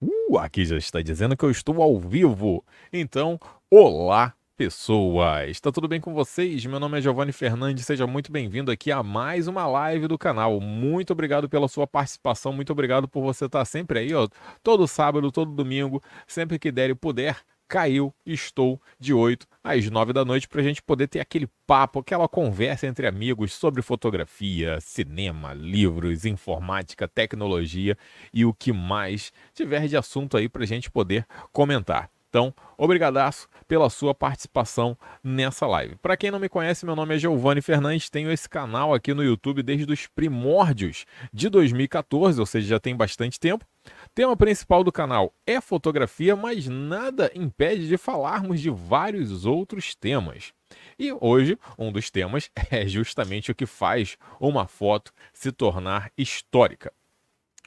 Uh, aqui já está dizendo que eu estou ao vivo. Então, olá, pessoas! Está tudo bem com vocês? Meu nome é Giovanni Fernandes, seja muito bem-vindo aqui a mais uma live do canal. Muito obrigado pela sua participação, muito obrigado por você estar sempre aí, ó, todo sábado, todo domingo, sempre que der e puder, caiu, estou de 8 às 9 da noite para a gente poder ter aquele papo, aquela conversa entre amigos sobre fotografia, cinema, livros, informática, tecnologia e o que mais tiver de assunto aí para a gente poder comentar. Então, obrigadaço pela sua participação nessa live. Para quem não me conhece, meu nome é Giovanni Fernandes, tenho esse canal aqui no YouTube desde os primórdios de 2014, ou seja, já tem bastante tempo. Tema principal do canal é fotografia, mas nada impede de falarmos de vários outros temas. E hoje, um dos temas é justamente o que faz uma foto se tornar histórica.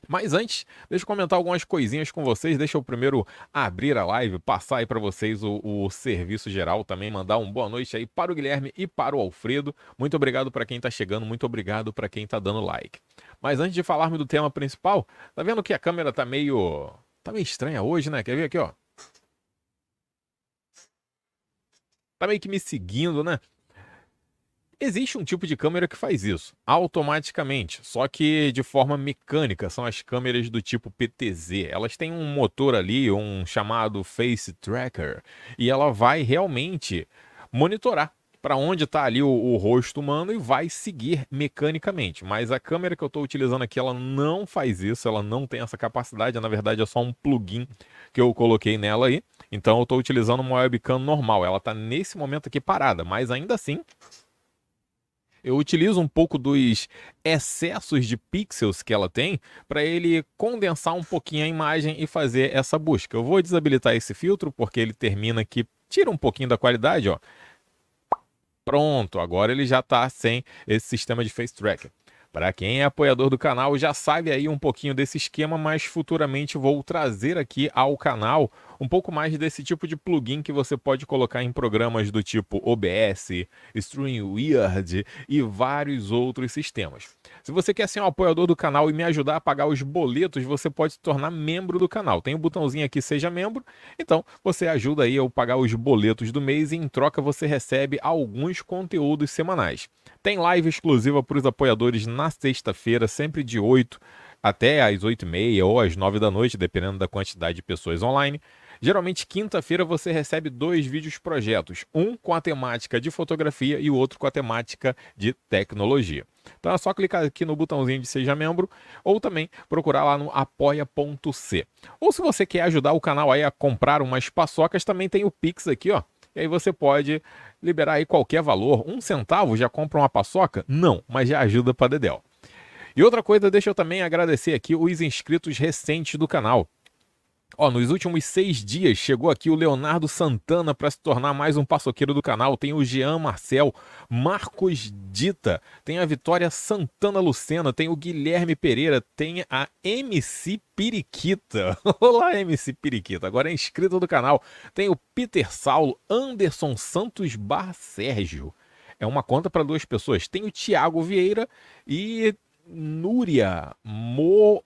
Mas antes, deixa eu comentar algumas coisinhas com vocês. Deixa eu primeiro abrir a live, passar aí para vocês o, o, serviço geral também, mandar um boa noite aí para o Guilherme e para o Alfredo. Muito obrigado para quem está chegando, muito obrigado para quem está dando like. Mas antes de falarmos do tema principal, tá vendo que a câmera tá meio tá meio estranha hoje, né? Quer ver aqui, ó? Tá meio que me seguindo, né? Existe um tipo de câmera que faz isso automaticamente, só que de forma mecânica. São as câmeras do tipo PTZ. Elas têm um motor ali, um chamado face tracker, e ela vai realmente monitorar para onde está ali o, o, rosto humano e vai seguir mecanicamente. Mas a câmera que eu estou utilizando aqui, ela não faz isso, ela não tem essa capacidade. Na verdade, é só um plugin que eu coloquei nela aí. Então, eu estou utilizando uma webcam normal. Ela está nesse momento aqui parada, mas ainda assim, eu utilizo um pouco dos excessos de pixels que ela tem para ele condensar um pouquinho a imagem e fazer essa busca. Eu vou desabilitar esse filtro porque ele termina que tira um pouquinho da qualidade, ó. Pronto, agora ele já está sem esse sistema de face tracker. Para quem é apoiador do canal já sabe aí um pouquinho desse esquema, mas futuramente vou trazer aqui ao canal um pouco mais desse tipo de plugin que você pode colocar em programas do tipo OBS, StreamYard e vários outros sistemas. Se você quer ser um apoiador do canal e me ajudar a pagar os boletos, você pode se tornar membro do canal. Tem o um botãozinho aqui seja membro, então você ajuda aí eu pagar os boletos do mês e em troca você recebe alguns conteúdos semanais. Tem live exclusiva para os apoiadores na sexta-feira, sempre de 8 até às 8h30 ou às 9 da noite, dependendo da quantidade de pessoas online. Geralmente, quinta-feira você recebe dois vídeos projetos, um com a temática de fotografia e o outro com a temática de tecnologia. Então é só clicar aqui no botãozinho de Seja Membro ou também procurar lá no apoia.c. Ou se você quer ajudar o canal aí a comprar umas paçocas, também tem o Pix aqui, ó. E aí você pode liberar aí qualquer valor. Um centavo já compra uma paçoca? Não, mas já ajuda para Dedel. E outra coisa, deixa eu também agradecer aqui os inscritos recentes do canal. Ó, nos últimos seis dias chegou aqui o Leonardo Santana para se tornar mais um paçoqueiro do canal. Tem o Jean Marcel, Marcos Dita, tem a Vitória Santana Lucena, tem o Guilherme Pereira, tem a MC Piriquita. Olá, MC Piriquita, agora é inscrito do canal. Tem o Peter Saulo, Anderson Santos barra Sérgio. É uma conta para duas pessoas. Tem o Tiago Vieira e Núria Mo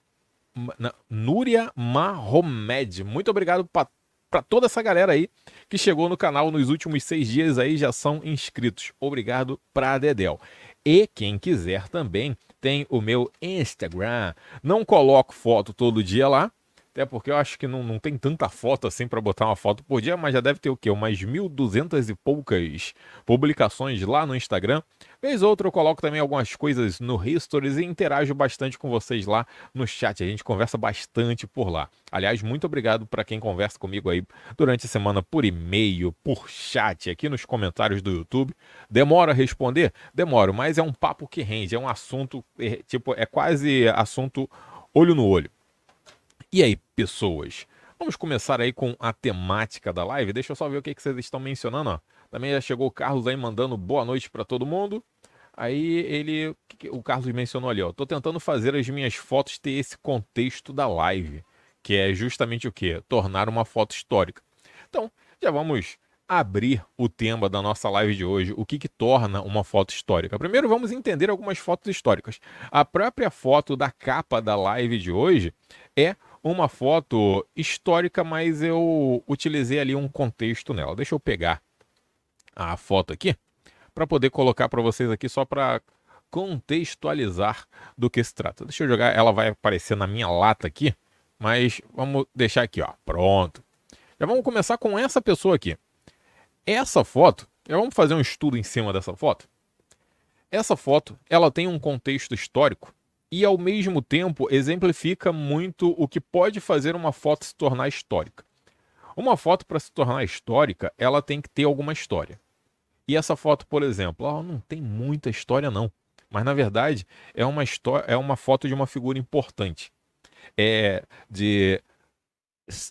Núria Mahomed. Muito obrigado para toda essa galera aí que chegou no canal nos últimos seis dias aí, já são inscritos. Obrigado para Dedel. E quem quiser também tem o meu Instagram. Não coloco foto todo dia lá, até porque eu acho que não, não tem tanta foto assim para botar uma foto por dia, mas já deve ter o quê? Umas 1.200 e poucas publicações lá no Instagram. Vez outra eu coloco também algumas coisas no Histories e interajo bastante com vocês lá no chat. A gente conversa bastante por lá. Aliás, muito obrigado para quem conversa comigo aí durante a semana por e-mail, por chat, aqui nos comentários do YouTube. Demora a responder? Demoro, mas é um papo que rende, é um assunto, é, tipo, é quase assunto olho no olho. E aí, pessoas. Vamos começar aí com a temática da live. Deixa eu só ver o que, que vocês estão mencionando. Ó. Também já chegou o Carlos aí mandando boa noite para todo mundo. Aí ele, o Carlos mencionou ali, ó, tô tentando fazer as minhas fotos ter esse contexto da live, que é justamente o que? Tornar uma foto histórica. Então, já vamos abrir o tema da nossa live de hoje, o que, que torna uma foto histórica. Primeiro vamos entender algumas fotos históricas. A própria foto da capa da live de hoje é uma foto histórica, mas eu utilizei ali um contexto nela. Deixa eu pegar a foto aqui para poder colocar para vocês aqui só para contextualizar do que se trata. Deixa eu jogar, ela vai aparecer na minha lata aqui, mas vamos deixar aqui, ó. Pronto. Já vamos começar com essa pessoa aqui. Essa foto, já vamos fazer um estudo em cima dessa foto. Essa foto, ela tem um contexto histórico e, ao mesmo tempo, exemplifica muito o que pode fazer uma foto se tornar histórica. Uma foto, para se tornar histórica, ela tem que ter alguma história. E essa foto, por exemplo, ela ah, não tem muita história, não. Mas, na verdade, é uma, história, é uma foto de uma figura importante. É de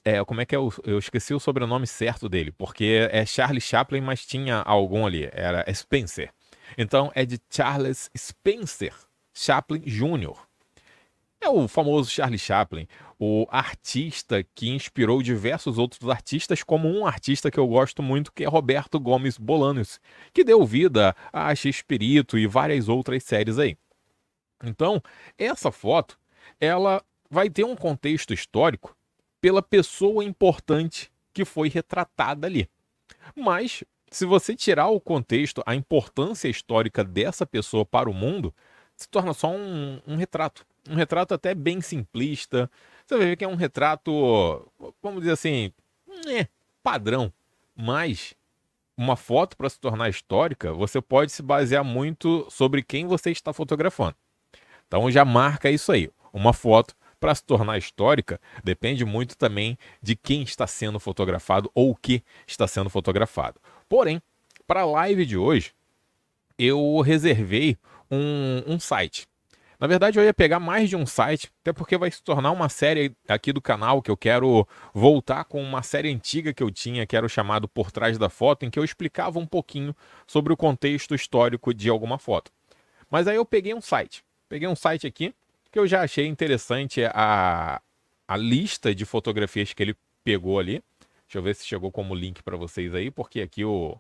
é, como é que é o, eu esqueci o sobrenome certo dele, porque é Charles Chaplin, mas tinha algum ali, era Spencer. Então é de Charles Spencer, Chaplin Jr. É o famoso Charlie Chaplin, o artista que inspirou diversos outros artistas, como um artista que eu gosto muito, que é Roberto Gomes Bolanos, que deu vida a X-Espírito e várias outras séries aí. Então, essa foto, ela vai ter um contexto histórico pela pessoa importante que foi retratada ali. Mas, se você tirar o contexto, a importância histórica dessa pessoa para o mundo, se torna só um, um retrato. Um retrato até bem simplista. Você vai ver que é um retrato, vamos dizer assim, é, padrão. Mas uma foto para se tornar histórica, você pode se basear muito sobre quem você está fotografando. Então já marca isso aí. Uma foto para se tornar histórica depende muito também de quem está sendo fotografado ou o que está sendo fotografado. Porém, para a live de hoje, eu reservei um, um site. Na verdade, eu ia pegar mais de um site, até porque vai se tornar uma série aqui do canal que eu quero voltar com uma série antiga que eu tinha, que era o chamado Por Trás da Foto, em que eu explicava um pouquinho sobre o contexto histórico de alguma foto. Mas aí eu peguei um site. Peguei um site aqui que eu já achei interessante a, a lista de fotografias que ele pegou ali. Deixa eu ver se chegou como link para vocês aí, porque aqui o,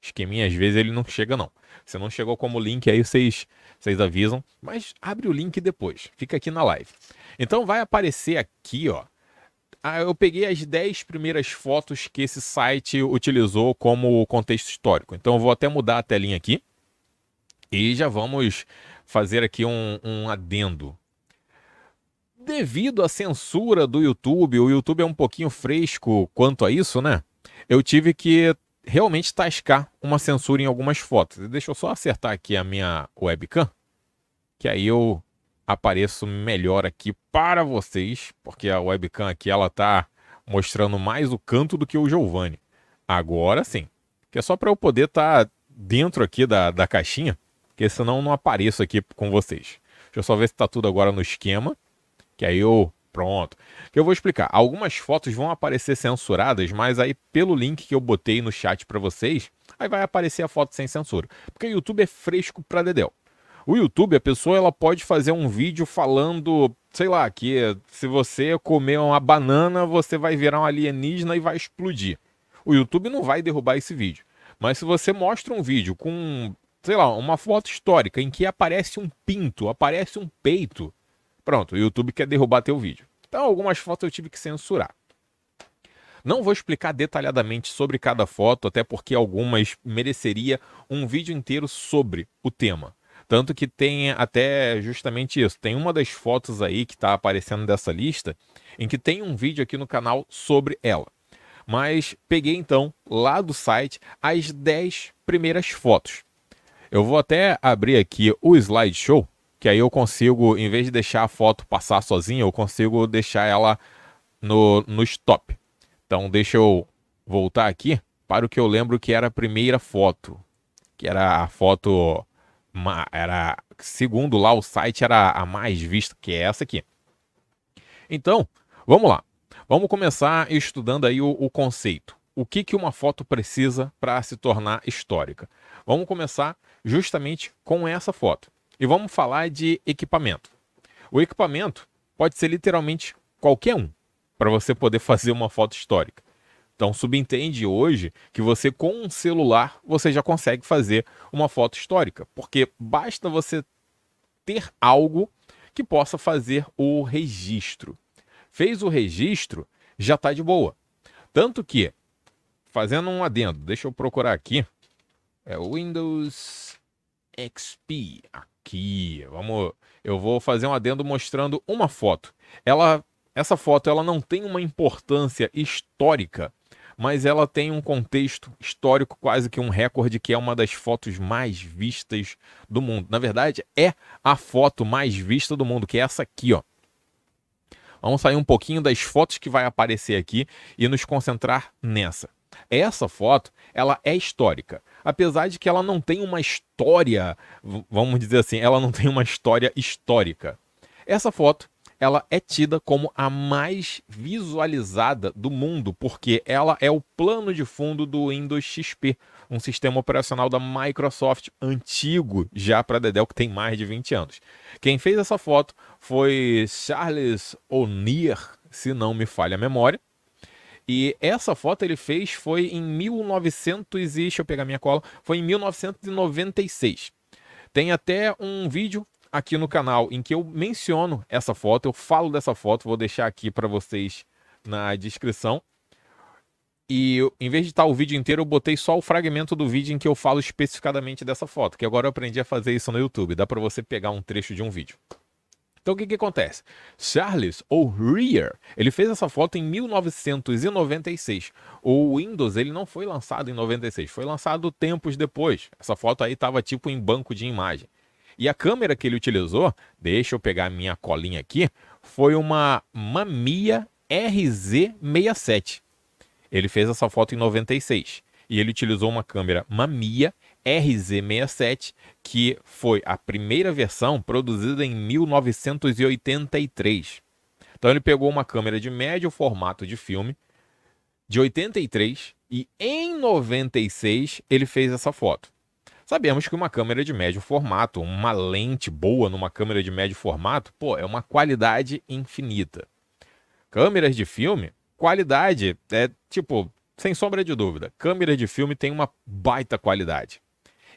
esqueminha, às vezes ele não chega, não. Se não chegou como link, aí vocês, vocês avisam. Mas abre o link depois. Fica aqui na live. Então vai aparecer aqui, ó. Ah, eu peguei as 10 primeiras fotos que esse site utilizou como contexto histórico. Então eu vou até mudar a telinha aqui. E já vamos fazer aqui um, um adendo devido à censura do YouTube, o YouTube é um pouquinho fresco quanto a isso, né? Eu tive que realmente tascar uma censura em algumas fotos. Deixa eu só acertar aqui a minha webcam, que aí eu apareço melhor aqui para vocês, porque a webcam aqui ela tá mostrando mais o canto do que o Giovanni. Agora sim, que é só para eu poder estar tá dentro aqui da, da caixinha, porque senão eu não apareço aqui com vocês. Deixa eu só ver se tá tudo agora no esquema, que aí eu Pronto. Que eu vou explicar. Algumas fotos vão aparecer censuradas, mas aí pelo link que eu botei no chat para vocês, aí vai aparecer a foto sem censura. Porque o YouTube é fresco para dedéu. O YouTube, a pessoa ela pode fazer um vídeo falando, sei lá, que se você comer uma banana, você vai virar um alienígena e vai explodir. O YouTube não vai derrubar esse vídeo. Mas se você mostra um vídeo com, sei lá, uma foto histórica em que aparece um pinto, aparece um peito, pronto, o YouTube quer derrubar teu vídeo. Então, algumas fotos eu tive que censurar. Não vou explicar detalhadamente sobre cada foto, até porque algumas mereceria um vídeo inteiro sobre o tema. Tanto que tem até justamente isso. Tem uma das fotos aí que está aparecendo dessa lista, em que tem um vídeo aqui no canal sobre ela. Mas peguei então lá do site as 10 primeiras fotos. Eu vou até abrir aqui o slideshow que aí eu consigo, em vez de deixar a foto passar sozinha, eu consigo deixar ela no, no stop. Então deixa eu voltar aqui para o que eu lembro que era a primeira foto, que era a foto era segundo lá o site era a mais vista que é essa aqui. Então, vamos lá. Vamos começar estudando aí o, o conceito. O que, que uma foto precisa para se tornar histórica? Vamos começar justamente com essa foto. E vamos falar de equipamento. O equipamento pode ser literalmente qualquer um para você poder fazer uma foto histórica. Então subentende hoje que você com um celular você já consegue fazer uma foto histórica, porque basta você ter algo que possa fazer o registro. Fez o registro, já está de boa. Tanto que fazendo um adendo, deixa eu procurar aqui. É Windows XP aqui. Vamos, eu vou fazer um adendo mostrando uma foto. Ela, essa foto ela não tem uma importância histórica, mas ela tem um contexto histórico quase que um recorde que é uma das fotos mais vistas do mundo. Na verdade, é a foto mais vista do mundo, que é essa aqui, ó. Vamos sair um pouquinho das fotos que vai aparecer aqui e nos concentrar nessa. Essa foto, ela é histórica. Apesar de que ela não tem uma história, vamos dizer assim, ela não tem uma história histórica. Essa foto, ela é tida como a mais visualizada do mundo, porque ela é o plano de fundo do Windows XP, um sistema operacional da Microsoft antigo, já para Dedel, que tem mais de 20 anos. Quem fez essa foto foi Charles O'Neill, se não me falha a memória, e essa foto ele fez foi em 1900 e deixa eu pegar minha cola, foi em 1996. Tem até um vídeo aqui no canal em que eu menciono essa foto, eu falo dessa foto, vou deixar aqui para vocês na descrição. E em vez de estar o vídeo inteiro, eu botei só o fragmento do vídeo em que eu falo especificadamente dessa foto, que agora eu aprendi a fazer isso no YouTube, dá para você pegar um trecho de um vídeo. Então o que, que acontece? Charles, ou Rear, ele fez essa foto em 1996. O Windows ele não foi lançado em 96, foi lançado tempos depois. Essa foto aí estava tipo em banco de imagem. E a câmera que ele utilizou, deixa eu pegar minha colinha aqui, foi uma Mamiya RZ67. Ele fez essa foto em 96 e ele utilizou uma câmera Mamiya RZ67, que foi a primeira versão produzida em 1983. Então ele pegou uma câmera de médio formato de filme de 83 e em 96 ele fez essa foto. Sabemos que uma câmera de médio formato, uma lente boa numa câmera de médio formato, pô, é uma qualidade infinita. Câmeras de filme, qualidade é tipo, sem sombra de dúvida, câmeras de filme tem uma baita qualidade.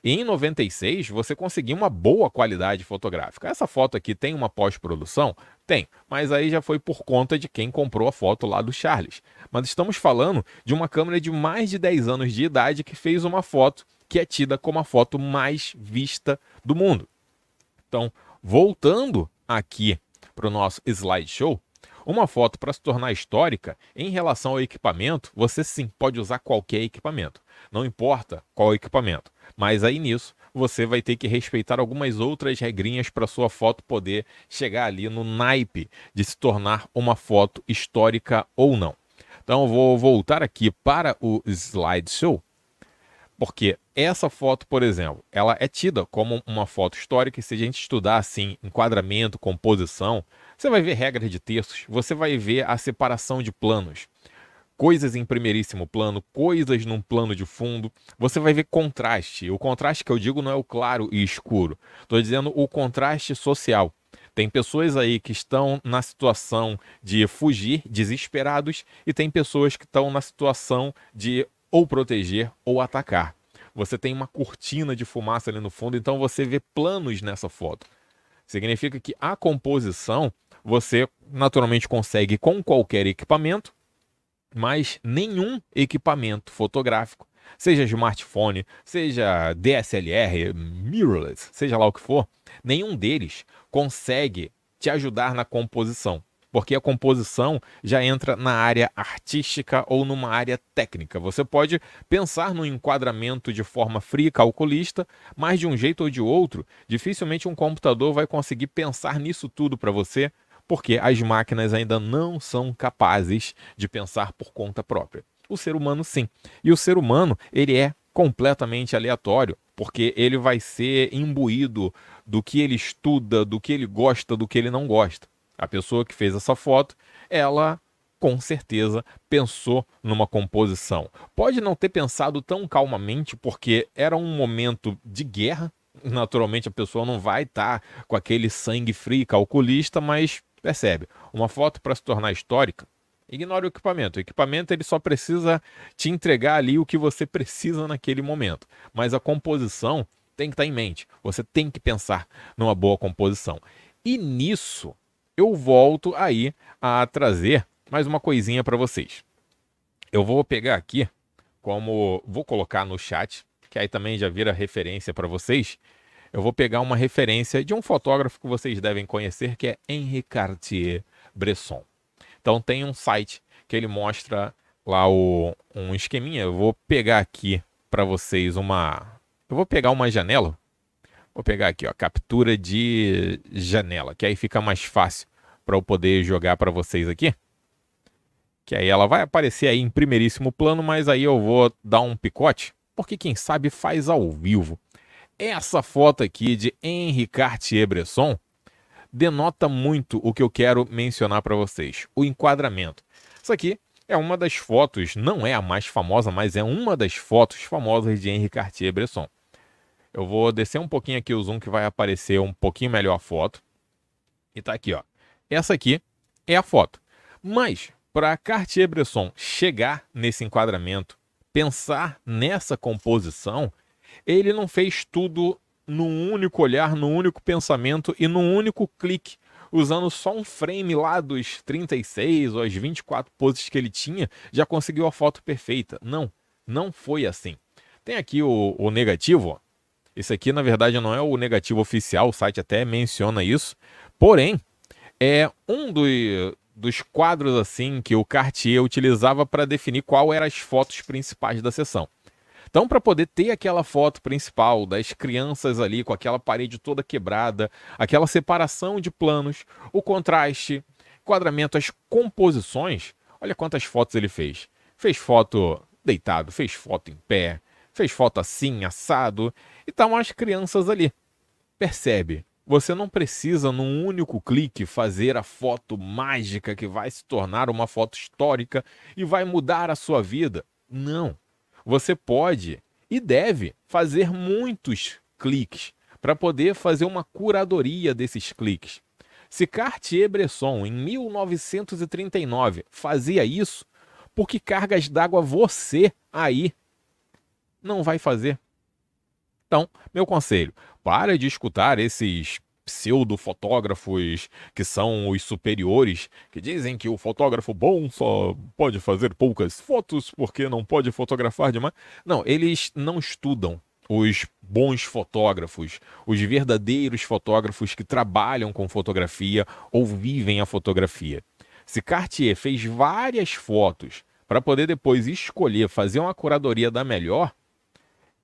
E em 96 você conseguiu uma boa qualidade fotográfica. Essa foto aqui tem uma pós-produção? Tem, mas aí já foi por conta de quem comprou a foto lá do Charles. Mas estamos falando de uma câmera de mais de 10 anos de idade que fez uma foto que é tida como a foto mais vista do mundo. Então, voltando aqui para o nosso slideshow, uma foto para se tornar histórica, em relação ao equipamento, você sim pode usar qualquer equipamento. Não importa qual equipamento. Mas aí nisso, você vai ter que respeitar algumas outras regrinhas para sua foto poder chegar ali no naipe de se tornar uma foto histórica ou não. Então vou voltar aqui para o slideshow, porque essa foto, por exemplo, ela é tida como uma foto histórica e se a gente estudar assim enquadramento, composição, você vai ver regras de textos, você vai ver a separação de planos, coisas em primeiríssimo plano, coisas num plano de fundo. Você vai ver contraste. O contraste que eu digo não é o claro e escuro. Estou dizendo o contraste social. Tem pessoas aí que estão na situação de fugir, desesperados, e tem pessoas que estão na situação de ou proteger ou atacar. Você tem uma cortina de fumaça ali no fundo, então você vê planos nessa foto. Significa que a composição você naturalmente consegue com qualquer equipamento, mas nenhum equipamento fotográfico, seja smartphone, seja DSLR, mirrorless, seja lá o que for, nenhum deles consegue te ajudar na composição. Porque a composição já entra na área artística ou numa área técnica. Você pode pensar no enquadramento de forma fria e calculista, mas de um jeito ou de outro, dificilmente um computador vai conseguir pensar nisso tudo para você porque as máquinas ainda não são capazes de pensar por conta própria. O ser humano sim. E o ser humano, ele é completamente aleatório, porque ele vai ser imbuído do que ele estuda, do que ele gosta, do que ele não gosta. A pessoa que fez essa foto, ela com certeza pensou numa composição. Pode não ter pensado tão calmamente, porque era um momento de guerra. Naturalmente, a pessoa não vai estar tá com aquele sangue frio calculista, mas Percebe? Uma foto para se tornar histórica, ignore o equipamento. O equipamento ele só precisa te entregar ali o que você precisa naquele momento, mas a composição tem que estar tá em mente. Você tem que pensar numa boa composição. E nisso eu volto aí a trazer mais uma coisinha para vocês. Eu vou pegar aqui, como vou colocar no chat, que aí também já vira referência para vocês eu vou pegar uma referência de um fotógrafo que vocês devem conhecer, que é Henri Cartier-Bresson. Então tem um site que ele mostra lá o, um esqueminha. Eu vou pegar aqui para vocês uma... Eu vou pegar uma janela. Vou pegar aqui, ó, captura de janela, que aí fica mais fácil para eu poder jogar para vocês aqui. Que aí ela vai aparecer aí em primeiríssimo plano, mas aí eu vou dar um picote, porque quem sabe faz ao vivo. Essa foto aqui de Henri Cartier-Bresson denota muito o que eu quero mencionar para vocês, o enquadramento. Isso aqui é uma das fotos, não é a mais famosa, mas é uma das fotos famosas de Henri Cartier-Bresson. Eu vou descer um pouquinho aqui o zoom que vai aparecer um pouquinho melhor a foto. E tá aqui, ó. Essa aqui é a foto. Mas para Cartier-Bresson chegar nesse enquadramento, pensar nessa composição, ele não fez tudo num único olhar, num único pensamento e num único clique, usando só um frame lá dos 36 ou as 24 poses que ele tinha, já conseguiu a foto perfeita. Não, não foi assim. Tem aqui o, o negativo, ó. Esse aqui, na verdade, não é o negativo oficial, o site até menciona isso. Porém, é um do, dos quadros assim que o Cartier utilizava para definir qual eram as fotos principais da sessão. Então, para poder ter aquela foto principal das crianças ali com aquela parede toda quebrada, aquela separação de planos, o contraste, enquadramento, as composições, olha quantas fotos ele fez. Fez foto deitado, fez foto em pé, fez foto assim, assado, e estavam tá As crianças ali. Percebe? Você não precisa, num único clique, fazer a foto mágica que vai se tornar uma foto histórica e vai mudar a sua vida. Não. Você pode e deve fazer muitos cliques para poder fazer uma curadoria desses cliques. Se Cartier-Bresson, em 1939, fazia isso, por que cargas d'água você aí não vai fazer? Então, meu conselho, para de escutar esses pseudo-fotógrafos que são os superiores, que dizem que o fotógrafo bom só pode fazer poucas fotos porque não pode fotografar demais. Não, eles não estudam os bons fotógrafos, os verdadeiros fotógrafos que trabalham com fotografia ou vivem a fotografia. Se Cartier fez várias fotos para poder depois escolher fazer uma curadoria da melhor,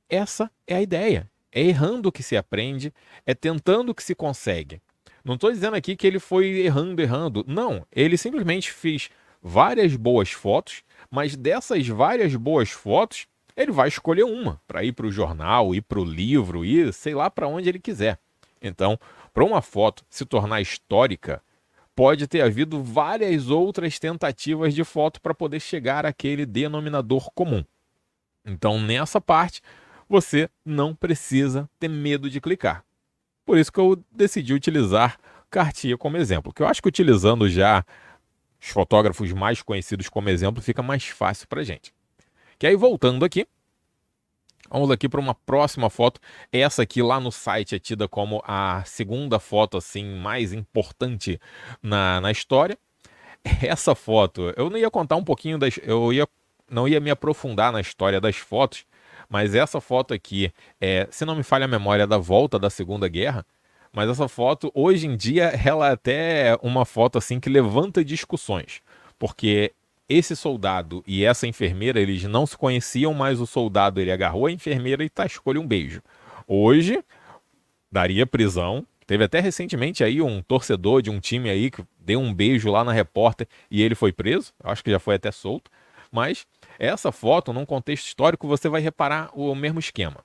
essa é a ideia. É errando que se aprende, é tentando que se consegue. Não estou dizendo aqui que ele foi errando, errando. Não, ele simplesmente fez várias boas fotos, mas dessas várias boas fotos, ele vai escolher uma para ir para o jornal, ir para o livro, ir sei lá para onde ele quiser. Então, para uma foto se tornar histórica, pode ter havido várias outras tentativas de foto para poder chegar àquele denominador comum. Então, nessa parte, você não precisa ter medo de clicar. Por isso que eu decidi utilizar Cartier como exemplo, que eu acho que utilizando já os fotógrafos mais conhecidos como exemplo fica mais fácil para gente. Que aí voltando aqui, vamos aqui para uma próxima foto. Essa aqui lá no site é tida como a segunda foto assim mais importante na, na história. Essa foto, eu não ia contar um pouquinho das, eu ia não ia me aprofundar na história das fotos, mas essa foto aqui, é, se não me falha a memória, da volta da Segunda Guerra. Mas essa foto, hoje em dia, ela é até uma foto assim que levanta discussões. Porque esse soldado e essa enfermeira, eles não se conheciam, mas o soldado ele agarrou a enfermeira e tascou-lhe tá, um beijo. Hoje, daria prisão. Teve até recentemente aí um torcedor de um time aí que deu um beijo lá na repórter e ele foi preso. Acho que já foi até solto. Mas essa foto, num contexto histórico, você vai reparar o mesmo esquema.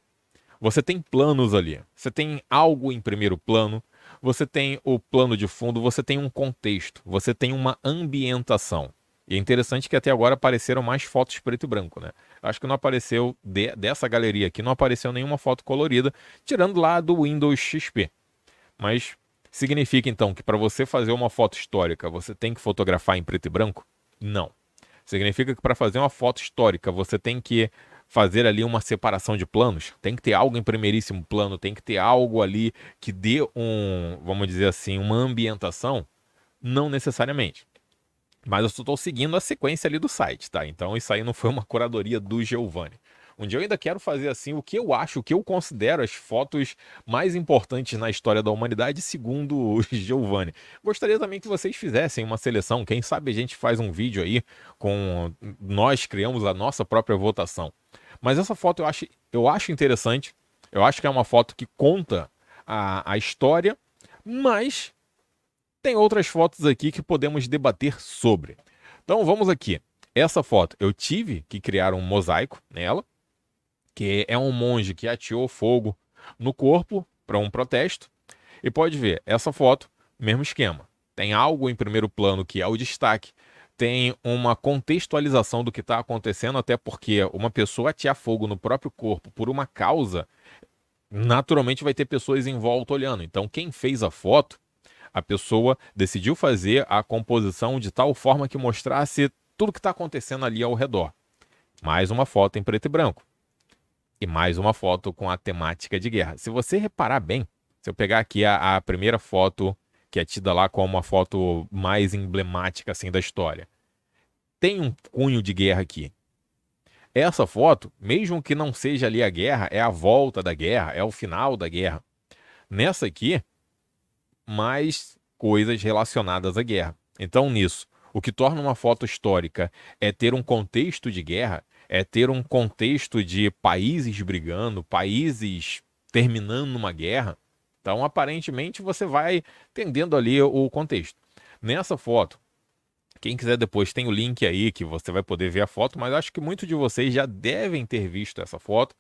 Você tem planos ali, você tem algo em primeiro plano, você tem o plano de fundo, você tem um contexto, você tem uma ambientação. E é interessante que até agora apareceram mais fotos preto e branco, né? Acho que não apareceu de, dessa galeria aqui, não apareceu nenhuma foto colorida, tirando lá do Windows XP. Mas significa então que para você fazer uma foto histórica, você tem que fotografar em preto e branco? Não. Significa que para fazer uma foto histórica, você tem que fazer ali uma separação de planos. Tem que ter algo em primeiríssimo plano, tem que ter algo ali que dê um, vamos dizer assim, uma ambientação, não necessariamente. Mas eu estou seguindo a sequência ali do site, tá? Então isso aí não foi uma curadoria do Giovanni. Um dia eu ainda quero fazer assim o que eu acho, o que eu considero as fotos mais importantes na história da humanidade, segundo o Giovanni. Gostaria também que vocês fizessem uma seleção. Quem sabe a gente faz um vídeo aí com nós criamos a nossa própria votação. Mas essa foto eu acho, eu acho interessante. Eu acho que é uma foto que conta a, a história, mas tem outras fotos aqui que podemos debater sobre. Então vamos aqui. Essa foto eu tive que criar um mosaico nela que é um monge que atiou fogo no corpo para um protesto. E pode ver, essa foto, mesmo esquema. Tem algo em primeiro plano que é o destaque, tem uma contextualização do que está acontecendo, até porque uma pessoa atear fogo no próprio corpo por uma causa, naturalmente vai ter pessoas em volta olhando. Então, quem fez a foto, a pessoa decidiu fazer a composição de tal forma que mostrasse tudo que está acontecendo ali ao redor. Mais uma foto em preto e branco. E mais uma foto com a temática de guerra. Se você reparar bem, se eu pegar aqui a, a primeira foto, que é tida lá como uma foto mais emblemática assim da história, tem um cunho de guerra aqui. Essa foto, mesmo que não seja ali a guerra, é a volta da guerra, é o final da guerra. Nessa aqui, mais coisas relacionadas à guerra. Então, nisso, o que torna uma foto histórica é ter um contexto de guerra é ter um contexto de países brigando, países terminando uma guerra. Então, aparentemente, você vai tendendo ali o contexto. Nessa foto, quem quiser depois tem o link aí que você vai poder ver a foto, mas acho que muitos de vocês já devem ter visto essa foto.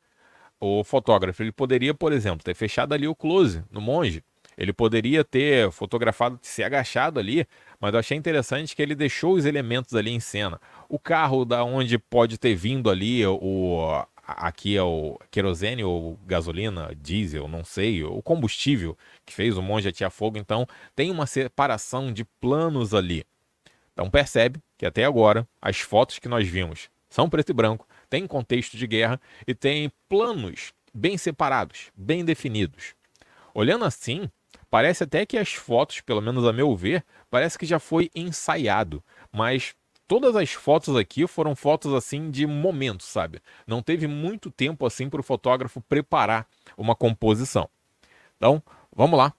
O fotógrafo, ele poderia, por exemplo, ter fechado ali o close no monge. Ele poderia ter fotografado, se agachado ali, mas eu achei interessante que ele deixou os elementos ali em cena. O carro da onde pode ter vindo ali o aqui é o querosene ou gasolina, diesel, não sei, o combustível que fez o monge atirar fogo, então tem uma separação de planos ali. Então percebe que até agora as fotos que nós vimos são preto e branco, tem contexto de guerra e tem planos bem separados, bem definidos. Olhando assim, Parece até que as fotos, pelo menos a meu ver, parece que já foi ensaiado, mas todas as fotos aqui foram fotos assim de momento, sabe? Não teve muito tempo assim para o fotógrafo preparar uma composição. Então, vamos lá.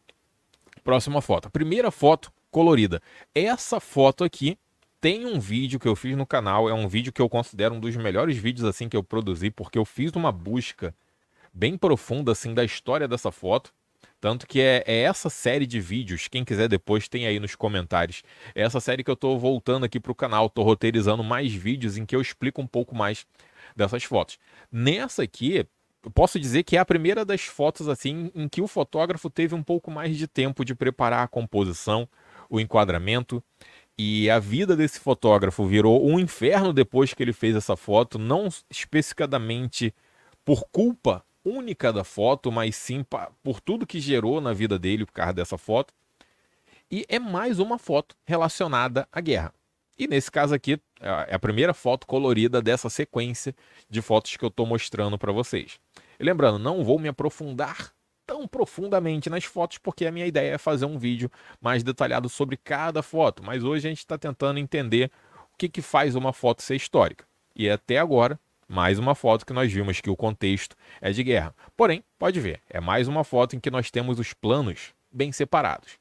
Próxima foto. Primeira foto colorida. Essa foto aqui tem um vídeo que eu fiz no canal, é um vídeo que eu considero um dos melhores vídeos assim que eu produzi, porque eu fiz uma busca bem profunda assim da história dessa foto tanto que é, é, essa série de vídeos, quem quiser depois tem aí nos comentários. É essa série que eu estou voltando aqui para o canal, estou roteirizando mais vídeos em que eu explico um pouco mais dessas fotos. Nessa aqui, eu posso dizer que é a primeira das fotos assim em que o fotógrafo teve um pouco mais de tempo de preparar a composição, o enquadramento. E a vida desse fotógrafo virou um inferno depois que ele fez essa foto, não especificadamente por culpa única da foto, mas sim por tudo que gerou na vida dele por causa dessa foto. E é mais uma foto relacionada à guerra. E nesse caso aqui, é, é a primeira foto colorida dessa sequência de fotos que eu estou mostrando para vocês. E lembrando, não vou me aprofundar tão profundamente nas fotos, porque a minha ideia é fazer um vídeo mais detalhado sobre cada foto. Mas hoje a gente está tentando entender o que, que faz uma foto ser histórica. E é até agora mais uma foto que nós vimos que o contexto é de guerra. Porém, pode ver, é mais uma foto em que nós temos os planos bem separados.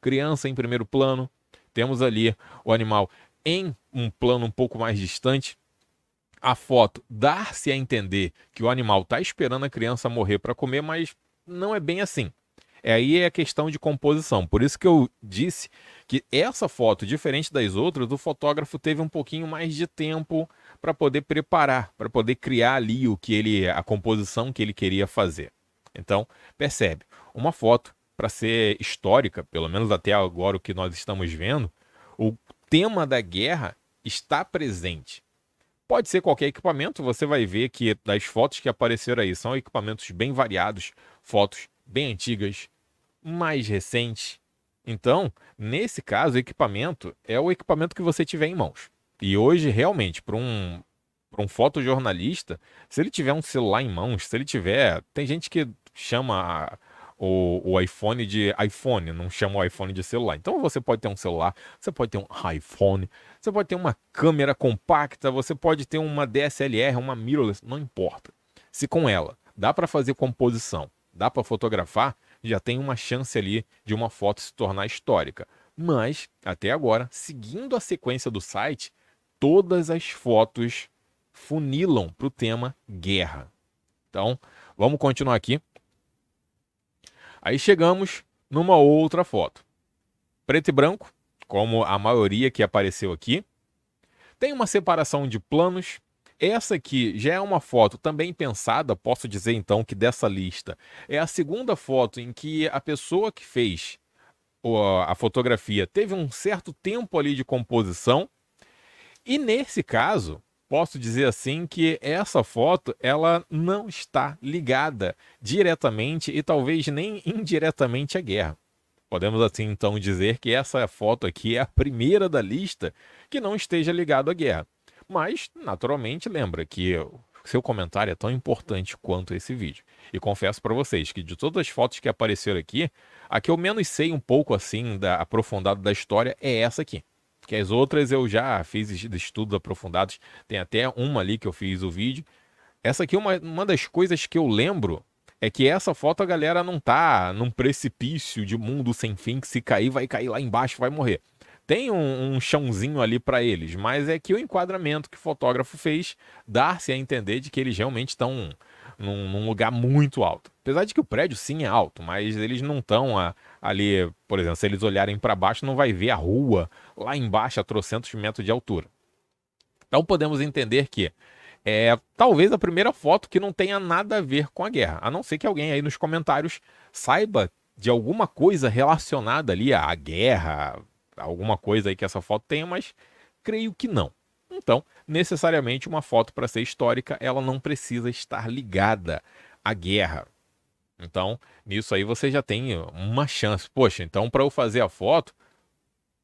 Criança em primeiro plano, temos ali o animal em um plano um pouco mais distante. A foto dar-se a entender que o animal está esperando a criança morrer para comer, mas não é bem assim. É aí é a questão de composição. Por isso que eu disse que essa foto, diferente das outras, o fotógrafo teve um pouquinho mais de tempo para poder preparar, para poder criar ali o que ele, a composição que ele queria fazer. Então, percebe, uma foto para ser histórica, pelo menos até agora o que nós estamos vendo, o tema da guerra está presente. Pode ser qualquer equipamento, você vai ver que das fotos que apareceram aí são equipamentos bem variados, fotos bem antigas, mais recentes. Então, nesse caso, o equipamento é o equipamento que você tiver em mãos. E hoje, realmente, para um, pra um fotojornalista, se ele tiver um celular em mãos, se ele tiver. Tem gente que chama o, o iPhone de iPhone, não chama o iPhone de celular. Então você pode ter um celular, você pode ter um iPhone, você pode ter uma câmera compacta, você pode ter uma DSLR, uma mirrorless, não importa. Se com ela dá para fazer composição, dá para fotografar, já tem uma chance ali de uma foto se tornar histórica. Mas, até agora, seguindo a sequência do site, todas as fotos funilam para o tema guerra. Então, vamos continuar aqui. Aí chegamos numa outra foto. Preto e branco, como a maioria que apareceu aqui. Tem uma separação de planos. Essa aqui já é uma foto também pensada, posso dizer então que dessa lista é a segunda foto em que a pessoa que fez a fotografia teve um certo tempo ali de composição e nesse caso, posso dizer assim que essa foto ela não está ligada diretamente e talvez nem indiretamente à guerra. Podemos assim então dizer que essa foto aqui é a primeira da lista que não esteja ligada à guerra. Mas, naturalmente, lembra que seu comentário é tão importante quanto esse vídeo. E confesso para vocês que de todas as fotos que apareceram aqui, a que eu menos sei um pouco assim da aprofundado da história é essa aqui. Que as outras eu já fiz estudos aprofundados. Tem até uma ali que eu fiz o vídeo. Essa aqui, é uma, uma das coisas que eu lembro é que essa foto a galera não tá num precipício de mundo sem fim, que se cair, vai cair lá embaixo, vai morrer. Tem um, um chãozinho ali para eles, mas é que o enquadramento que o fotógrafo fez dá-se a entender de que eles realmente estão num, num, lugar muito alto. Apesar de que o prédio sim é alto, mas eles não estão ali, por exemplo, se eles olharem para baixo, não vai ver a rua lá embaixo a trocentos metros de altura. Então podemos entender que é talvez a primeira foto que não tenha nada a ver com a guerra, a não ser que alguém aí nos comentários saiba de alguma coisa relacionada ali à guerra, alguma coisa aí que essa foto tenha, mas creio que não. Então, necessariamente, uma foto para ser histórica, ela não precisa estar ligada à guerra. Então, nisso aí você já tem uma chance. Poxa, então para eu fazer a foto,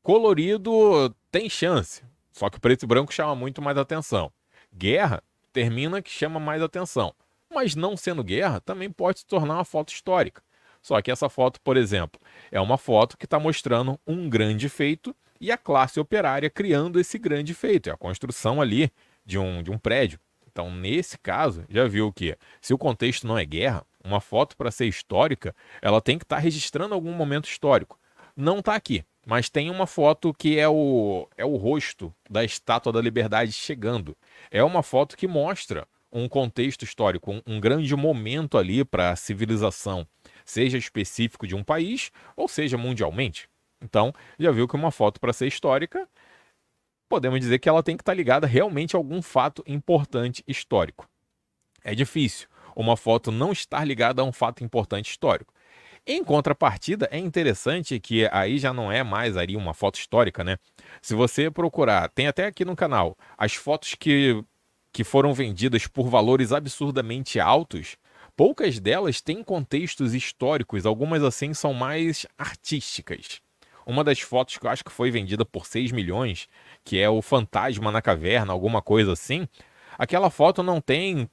colorido tem chance. Só que preto e branco chama muito mais atenção. Guerra termina que chama mais atenção. Mas não sendo guerra, também pode se tornar uma foto histórica. Só que essa foto, por exemplo, é uma foto que está mostrando um grande feito e a classe operária criando esse grande feito, é a construção ali de um, de um prédio. Então, nesse caso, já viu que se o contexto não é guerra, uma foto para ser histórica, ela tem que estar tá registrando algum momento histórico. Não está aqui, mas tem uma foto que é o, é o rosto da Estátua da Liberdade chegando. É uma foto que mostra um contexto histórico, um, um grande momento ali para a civilização, seja específico de um país ou seja mundialmente. Então, já viu que uma foto para ser histórica, podemos dizer que ela tem que estar tá ligada realmente a algum fato importante histórico. É difícil uma foto não estar ligada a um fato importante histórico. Em contrapartida, é interessante que aí já não é mais ali uma foto histórica, né? Se você procurar, tem até aqui no canal, as fotos que, que foram vendidas por valores absurdamente altos, poucas delas têm contextos históricos, algumas assim são mais artísticas. Uma das fotos que eu acho que foi vendida por 6 milhões, que é o fantasma na caverna, alguma coisa assim, aquela foto não tem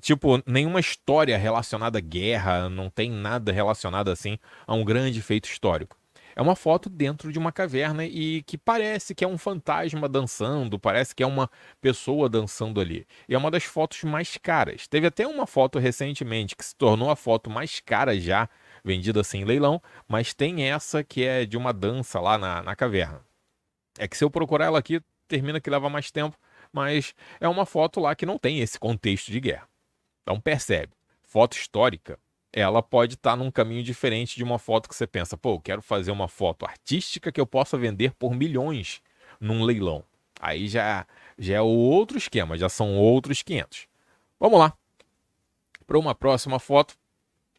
tipo, nenhuma história relacionada à guerra, não tem nada relacionado assim a um grande feito histórico. É uma foto dentro de uma caverna e que parece que é um fantasma dançando, parece que é uma pessoa dançando ali. E é uma das fotos mais caras. Teve até uma foto recentemente que se tornou a foto mais cara já vendida assim em leilão, mas tem essa que é de uma dança lá na, na caverna. É que se eu procurar ela aqui, termina que leva mais tempo, mas é uma foto lá que não tem esse contexto de guerra. Então percebe, foto histórica, ela pode estar tá num caminho diferente de uma foto que você pensa, pô, eu quero fazer uma foto artística que eu possa vender por milhões num leilão. Aí já, já é outro esquema, já são outros 500. Vamos lá. Para uma próxima foto,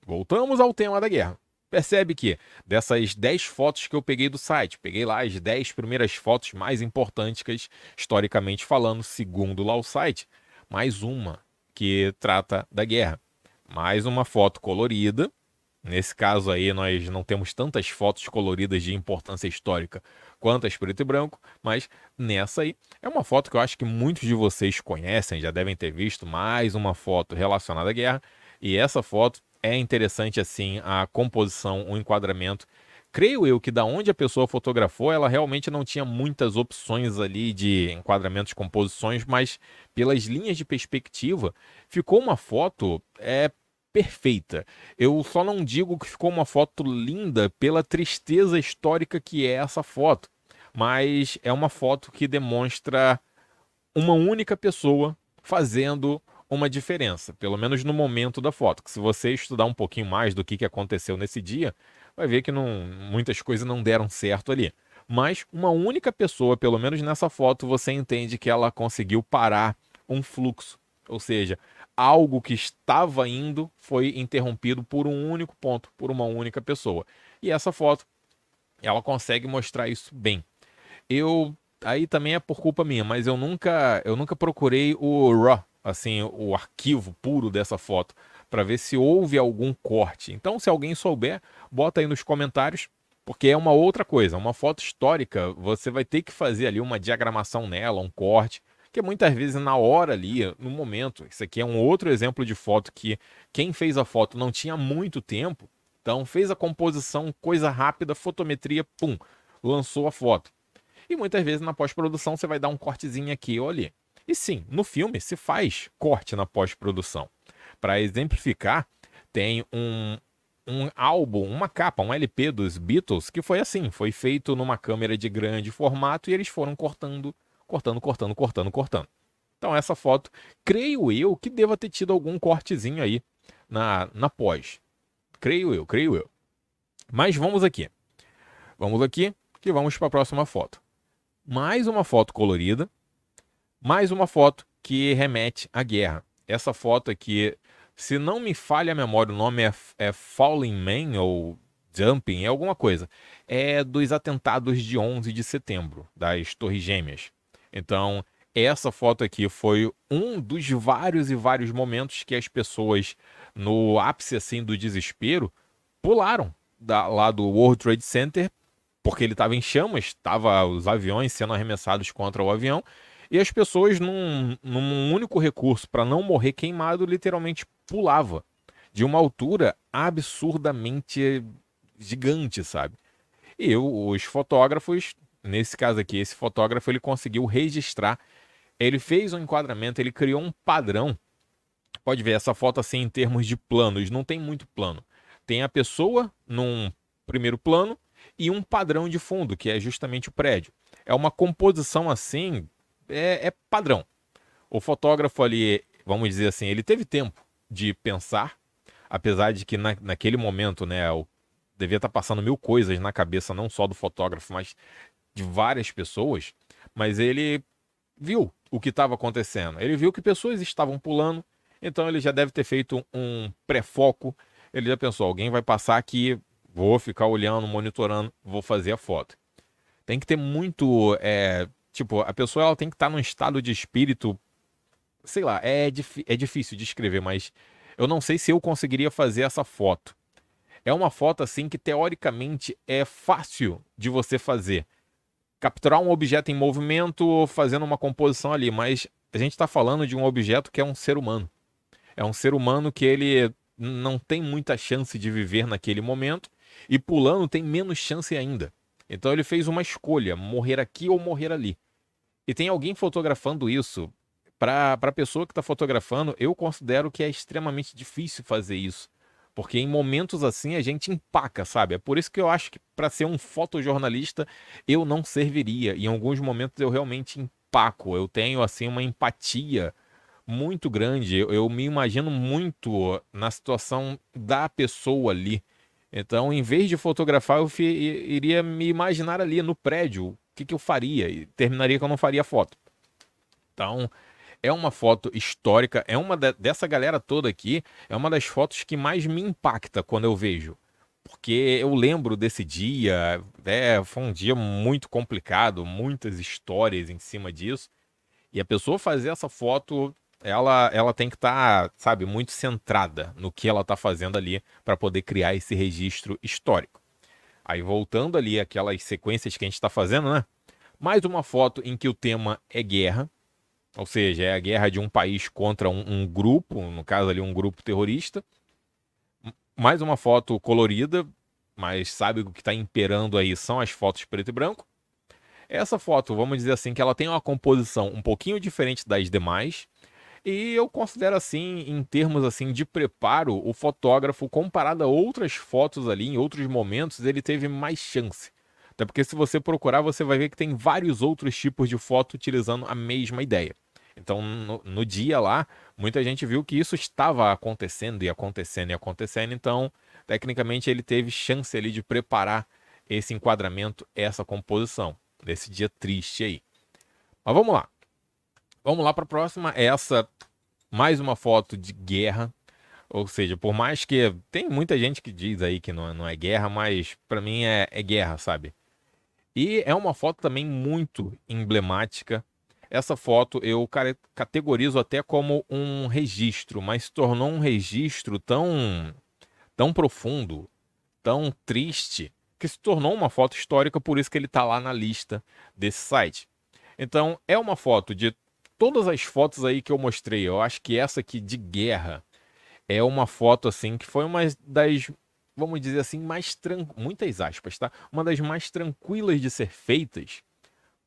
Voltamos ao tema da guerra. Percebe que dessas 10 fotos que eu peguei do site, peguei lá as 10 primeiras fotos mais importantes, historicamente falando, segundo lá o site, mais uma que trata da guerra. Mais uma foto colorida. Nesse caso aí, nós não temos tantas fotos coloridas de importância histórica quanto as preto e branco, mas nessa aí é uma foto que eu acho que muitos de vocês conhecem, já devem ter visto mais uma foto relacionada à guerra. E essa foto é interessante assim a composição, o enquadramento. Creio eu que da onde a pessoa fotografou, ela realmente não tinha muitas opções ali de enquadramentos, composições, mas pelas linhas de perspectiva, ficou uma foto é perfeita. Eu só não digo que ficou uma foto linda pela tristeza histórica que é essa foto, mas é uma foto que demonstra uma única pessoa fazendo uma diferença, pelo menos no momento da foto. Que se você estudar um pouquinho mais do que, que aconteceu nesse dia, vai ver que não, muitas coisas não deram certo ali. Mas uma única pessoa, pelo menos nessa foto, você entende que ela conseguiu parar um fluxo. Ou seja, algo que estava indo foi interrompido por um único ponto, por uma única pessoa. E essa foto, ela consegue mostrar isso bem. Eu aí também é por culpa minha, mas eu nunca eu nunca procurei o raw assim o arquivo puro dessa foto para ver se houve algum corte. Então, se alguém souber, bota aí nos comentários, porque é uma outra coisa, uma foto histórica, você vai ter que fazer ali uma diagramação nela, um corte, que muitas vezes na hora ali, no momento, isso aqui é um outro exemplo de foto que quem fez a foto não tinha muito tempo, então fez a composição, coisa rápida, fotometria, pum, lançou a foto. E muitas vezes na pós-produção você vai dar um cortezinho aqui ou ali. E sim, no filme se faz corte na pós-produção. Para exemplificar, tem um, um álbum, uma capa, um LP dos Beatles que foi assim, foi feito numa câmera de grande formato e eles foram cortando, cortando, cortando, cortando, cortando. Então essa foto, creio eu, que deva ter tido algum cortezinho aí na, na pós. Creio eu, creio eu. Mas vamos aqui. Vamos aqui que vamos para a próxima foto. Mais uma foto colorida mais uma foto que remete à guerra. Essa foto aqui, se não me falha a memória, o nome é, é Falling Man ou Jumping, é alguma coisa. É dos atentados de 11 de setembro, das Torres Gêmeas. Então, essa foto aqui foi um dos vários e vários momentos que as pessoas, no ápice assim do desespero, pularam da, lá do World Trade Center, porque ele estava em chamas, estava os aviões sendo arremessados contra o avião, e as pessoas, num, num único recurso para não morrer queimado, literalmente pulava de uma altura absurdamente gigante, sabe? E eu, os fotógrafos, nesse caso aqui, esse fotógrafo, ele conseguiu registrar, ele fez um enquadramento, ele criou um padrão. Pode ver essa foto assim em termos de planos, não tem muito plano. Tem a pessoa num primeiro plano e um padrão de fundo, que é justamente o prédio. É uma composição assim é, é padrão. O fotógrafo ali, vamos dizer assim, ele teve tempo de pensar, apesar de que na, naquele momento, né, o, devia estar tá passando mil coisas na cabeça, não só do fotógrafo, mas de várias pessoas. Mas ele viu o que estava acontecendo, ele viu que pessoas estavam pulando, então ele já deve ter feito um pré-foco. Ele já pensou: alguém vai passar aqui, vou ficar olhando, monitorando, vou fazer a foto. Tem que ter muito é, Tipo, a pessoa ela tem que estar tá num estado de espírito. Sei lá, é, é difícil descrever, mas eu não sei se eu conseguiria fazer essa foto. É uma foto assim que teoricamente é fácil de você fazer. Capturar um objeto em movimento ou fazendo uma composição ali, mas a gente está falando de um objeto que é um ser humano. É um ser humano que ele não tem muita chance de viver naquele momento e pulando tem menos chance ainda. Então ele fez uma escolha, morrer aqui ou morrer ali e tem alguém fotografando isso, para a pessoa que está fotografando, eu considero que é extremamente difícil fazer isso. Porque em momentos assim a gente empaca, sabe? É por isso que eu acho que para ser um fotojornalista eu não serviria. Em alguns momentos eu realmente empaco. Eu tenho assim uma empatia muito grande. Eu, eu me imagino muito na situação da pessoa ali. Então, em vez de fotografar, eu iria me imaginar ali no prédio, que, que eu faria? E terminaria que eu não faria foto. Então, é uma foto histórica, é uma de, dessa galera toda aqui, é uma das fotos que mais me impacta quando eu vejo. Porque eu lembro desse dia, é, foi um dia muito complicado, muitas histórias em cima disso. E a pessoa fazer essa foto, ela, ela tem que estar, tá, sabe, muito centrada no que ela está fazendo ali para poder criar esse registro histórico. Aí voltando ali aquelas sequências que a gente está fazendo, né? Mais uma foto em que o tema é guerra, ou seja, é a guerra de um país contra um, um grupo, no caso ali um grupo terrorista. Mais uma foto colorida, mas sabe o que está imperando aí são as fotos preto e branco. Essa foto, vamos dizer assim, que ela tem uma composição um pouquinho diferente das demais, e eu considero assim, em termos assim de preparo, o fotógrafo comparado a outras fotos ali em outros momentos, ele teve mais chance. Até porque se você procurar, você vai ver que tem vários outros tipos de foto utilizando a mesma ideia. Então, no, no dia lá, muita gente viu que isso estava acontecendo e acontecendo e acontecendo. Então, tecnicamente, ele teve chance ali de preparar esse enquadramento, essa composição, nesse dia triste aí. Mas vamos lá. Vamos lá para a próxima. Essa, mais uma foto de guerra. Ou seja, por mais que tem muita gente que diz aí que não, é, não é guerra, mas para mim é, é guerra, sabe? E é uma foto também muito emblemática. Essa foto eu categorizo até como um registro, mas se tornou um registro tão, tão profundo, tão triste, que se tornou uma foto histórica, por isso que ele está lá na lista desse site. Então, é uma foto de todas as fotos aí que eu mostrei, eu acho que essa aqui de guerra é uma foto assim que foi uma das, vamos dizer assim, mais muitas aspas, tá? Uma das mais tranquilas de ser feitas,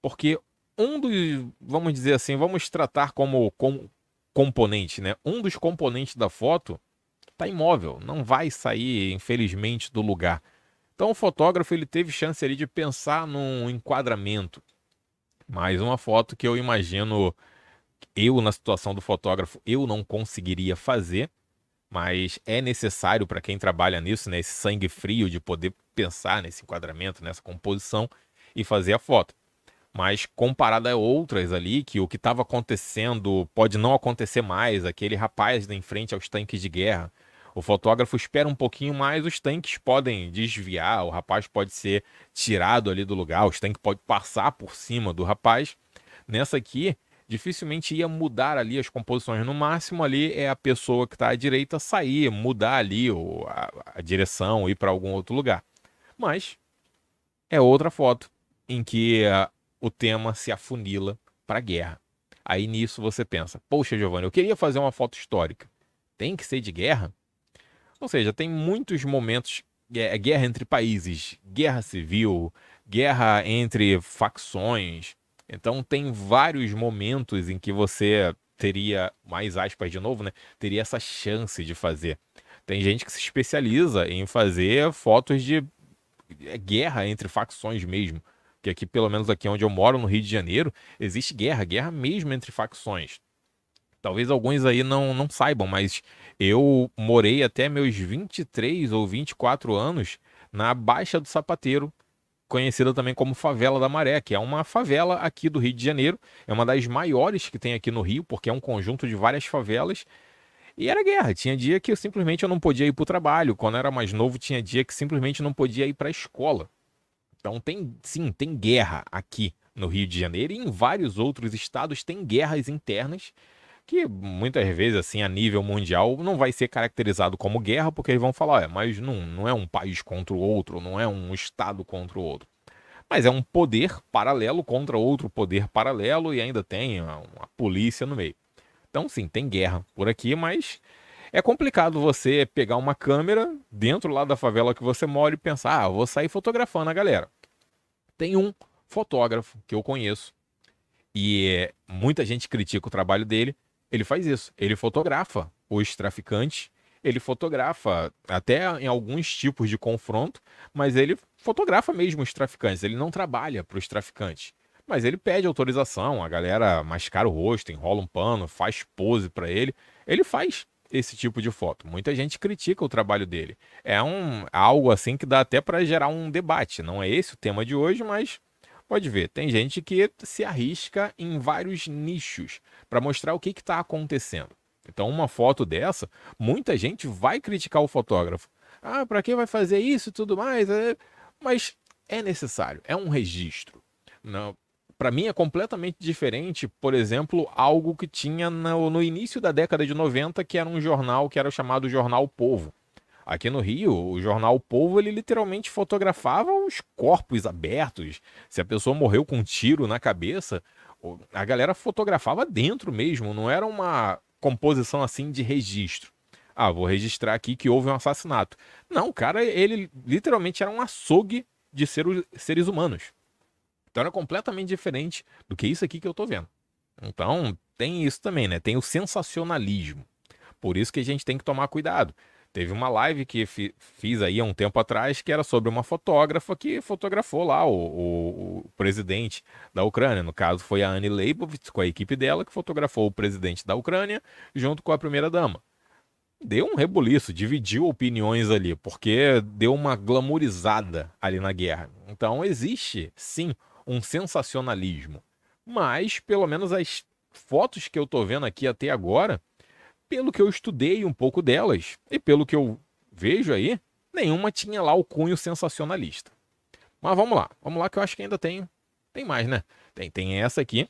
porque um dos, vamos dizer assim, vamos tratar como, como componente, né? Um dos componentes da foto tá imóvel, não vai sair, infelizmente, do lugar. Então o fotógrafo ele teve chance ali de pensar num enquadramento. Mais uma foto que eu imagino eu, na situação do fotógrafo, eu não conseguiria fazer, mas é necessário para quem trabalha nisso, né, sangue frio de poder pensar nesse enquadramento, nessa composição e fazer a foto. Mas comparado a outras ali, que o que estava acontecendo pode não acontecer mais, aquele rapaz em frente aos tanques de guerra, o fotógrafo espera um pouquinho mais, os tanques podem desviar, o rapaz pode ser tirado ali do lugar, os tanques podem passar por cima do rapaz. Nessa aqui, dificilmente ia mudar ali as composições. No máximo ali é a pessoa que está à direita sair, mudar ali ou a, a direção, ir para algum outro lugar. Mas é outra foto em que eh, o tema se afunila para a guerra. Aí nisso você pensa: poxa, Giovanni, eu queria fazer uma foto histórica. Tem que ser de guerra? Ou seja, tem muitos momentos é, é guerra entre países, guerra civil, guerra entre facções, então tem vários momentos em que você teria, mais aspas de novo, né? Teria essa chance de fazer. Tem gente que se especializa em fazer fotos de é, guerra entre facções mesmo. Que aqui, pelo menos aqui onde eu moro, no Rio de Janeiro, existe guerra, guerra mesmo entre facções. Talvez alguns aí não, não saibam, mas eu morei até meus 23 ou 24 anos na Baixa do Sapateiro, conhecida também como Favela da Maré, que é uma favela aqui do Rio de Janeiro, é uma das maiores que tem aqui no Rio, porque é um conjunto de várias favelas. E era guerra, tinha dia que eu simplesmente eu não podia ir para o trabalho, quando eu era mais novo tinha dia que simplesmente não podia ir para a escola. Então tem, sim, tem guerra aqui no Rio de Janeiro e em vários outros estados tem guerras internas que muitas vezes, assim, a nível mundial, não vai ser caracterizado como guerra, porque eles vão falar, é, mas não, não é um país contra o outro, não é um Estado contra o outro. Mas é um poder paralelo contra outro poder paralelo e ainda tem uma, uma polícia no meio. Então, sim, tem guerra por aqui, mas é complicado você pegar uma câmera dentro lá da favela que você mora e pensar, ah, vou sair fotografando a galera. Tem um fotógrafo que eu conheço e é, muita gente critica o trabalho dele, ele faz isso. Ele fotografa os traficantes, ele fotografa até em alguns tipos de confronto, mas ele fotografa mesmo os traficantes. Ele não trabalha para os traficantes, mas ele pede autorização. A galera mascara o rosto, enrola um pano, faz pose para ele. Ele faz esse tipo de foto. Muita gente critica o trabalho dele. É um algo assim que dá até para gerar um debate. Não é esse o tema de hoje, mas Pode ver, tem gente que se arrisca em vários nichos para mostrar o que está acontecendo. Então, uma foto dessa, muita gente vai criticar o fotógrafo. Ah, para que vai fazer isso e tudo mais? É, mas é necessário, é um registro. Não, para mim é completamente diferente, por exemplo, algo que tinha no, no, início da década de 90, que era um jornal que era chamado Jornal Povo. Aqui no Rio, o jornal o Povo ele literalmente fotografava os corpos abertos. Se a pessoa morreu com um tiro na cabeça, a galera fotografava dentro mesmo, não era uma composição assim de registro. Ah, vou registrar aqui que houve um assassinato. Não, cara, ele literalmente era um açougue de seres humanos. Então era completamente diferente do que isso aqui que eu tô vendo. Então tem isso também, né? Tem o sensacionalismo. Por isso que a gente tem que tomar cuidado. Teve uma live que fiz aí há um tempo atrás que era sobre uma fotógrafa que fotografou lá o, o, o presidente da Ucrânia. No caso, foi a Anne Leibovitz com a equipe dela que fotografou o presidente da Ucrânia junto com a primeira-dama. Deu um rebuliço, dividiu opiniões ali, porque deu uma glamourizada ali na guerra. Então existe, sim, um sensacionalismo. Mas, pelo menos as fotos que eu tô vendo aqui até agora, pelo que eu estudei um pouco delas e pelo que eu vejo aí, nenhuma tinha lá o cunho sensacionalista. Mas vamos lá, vamos lá que eu acho que ainda tem, tem mais, né? Tem, tem essa aqui,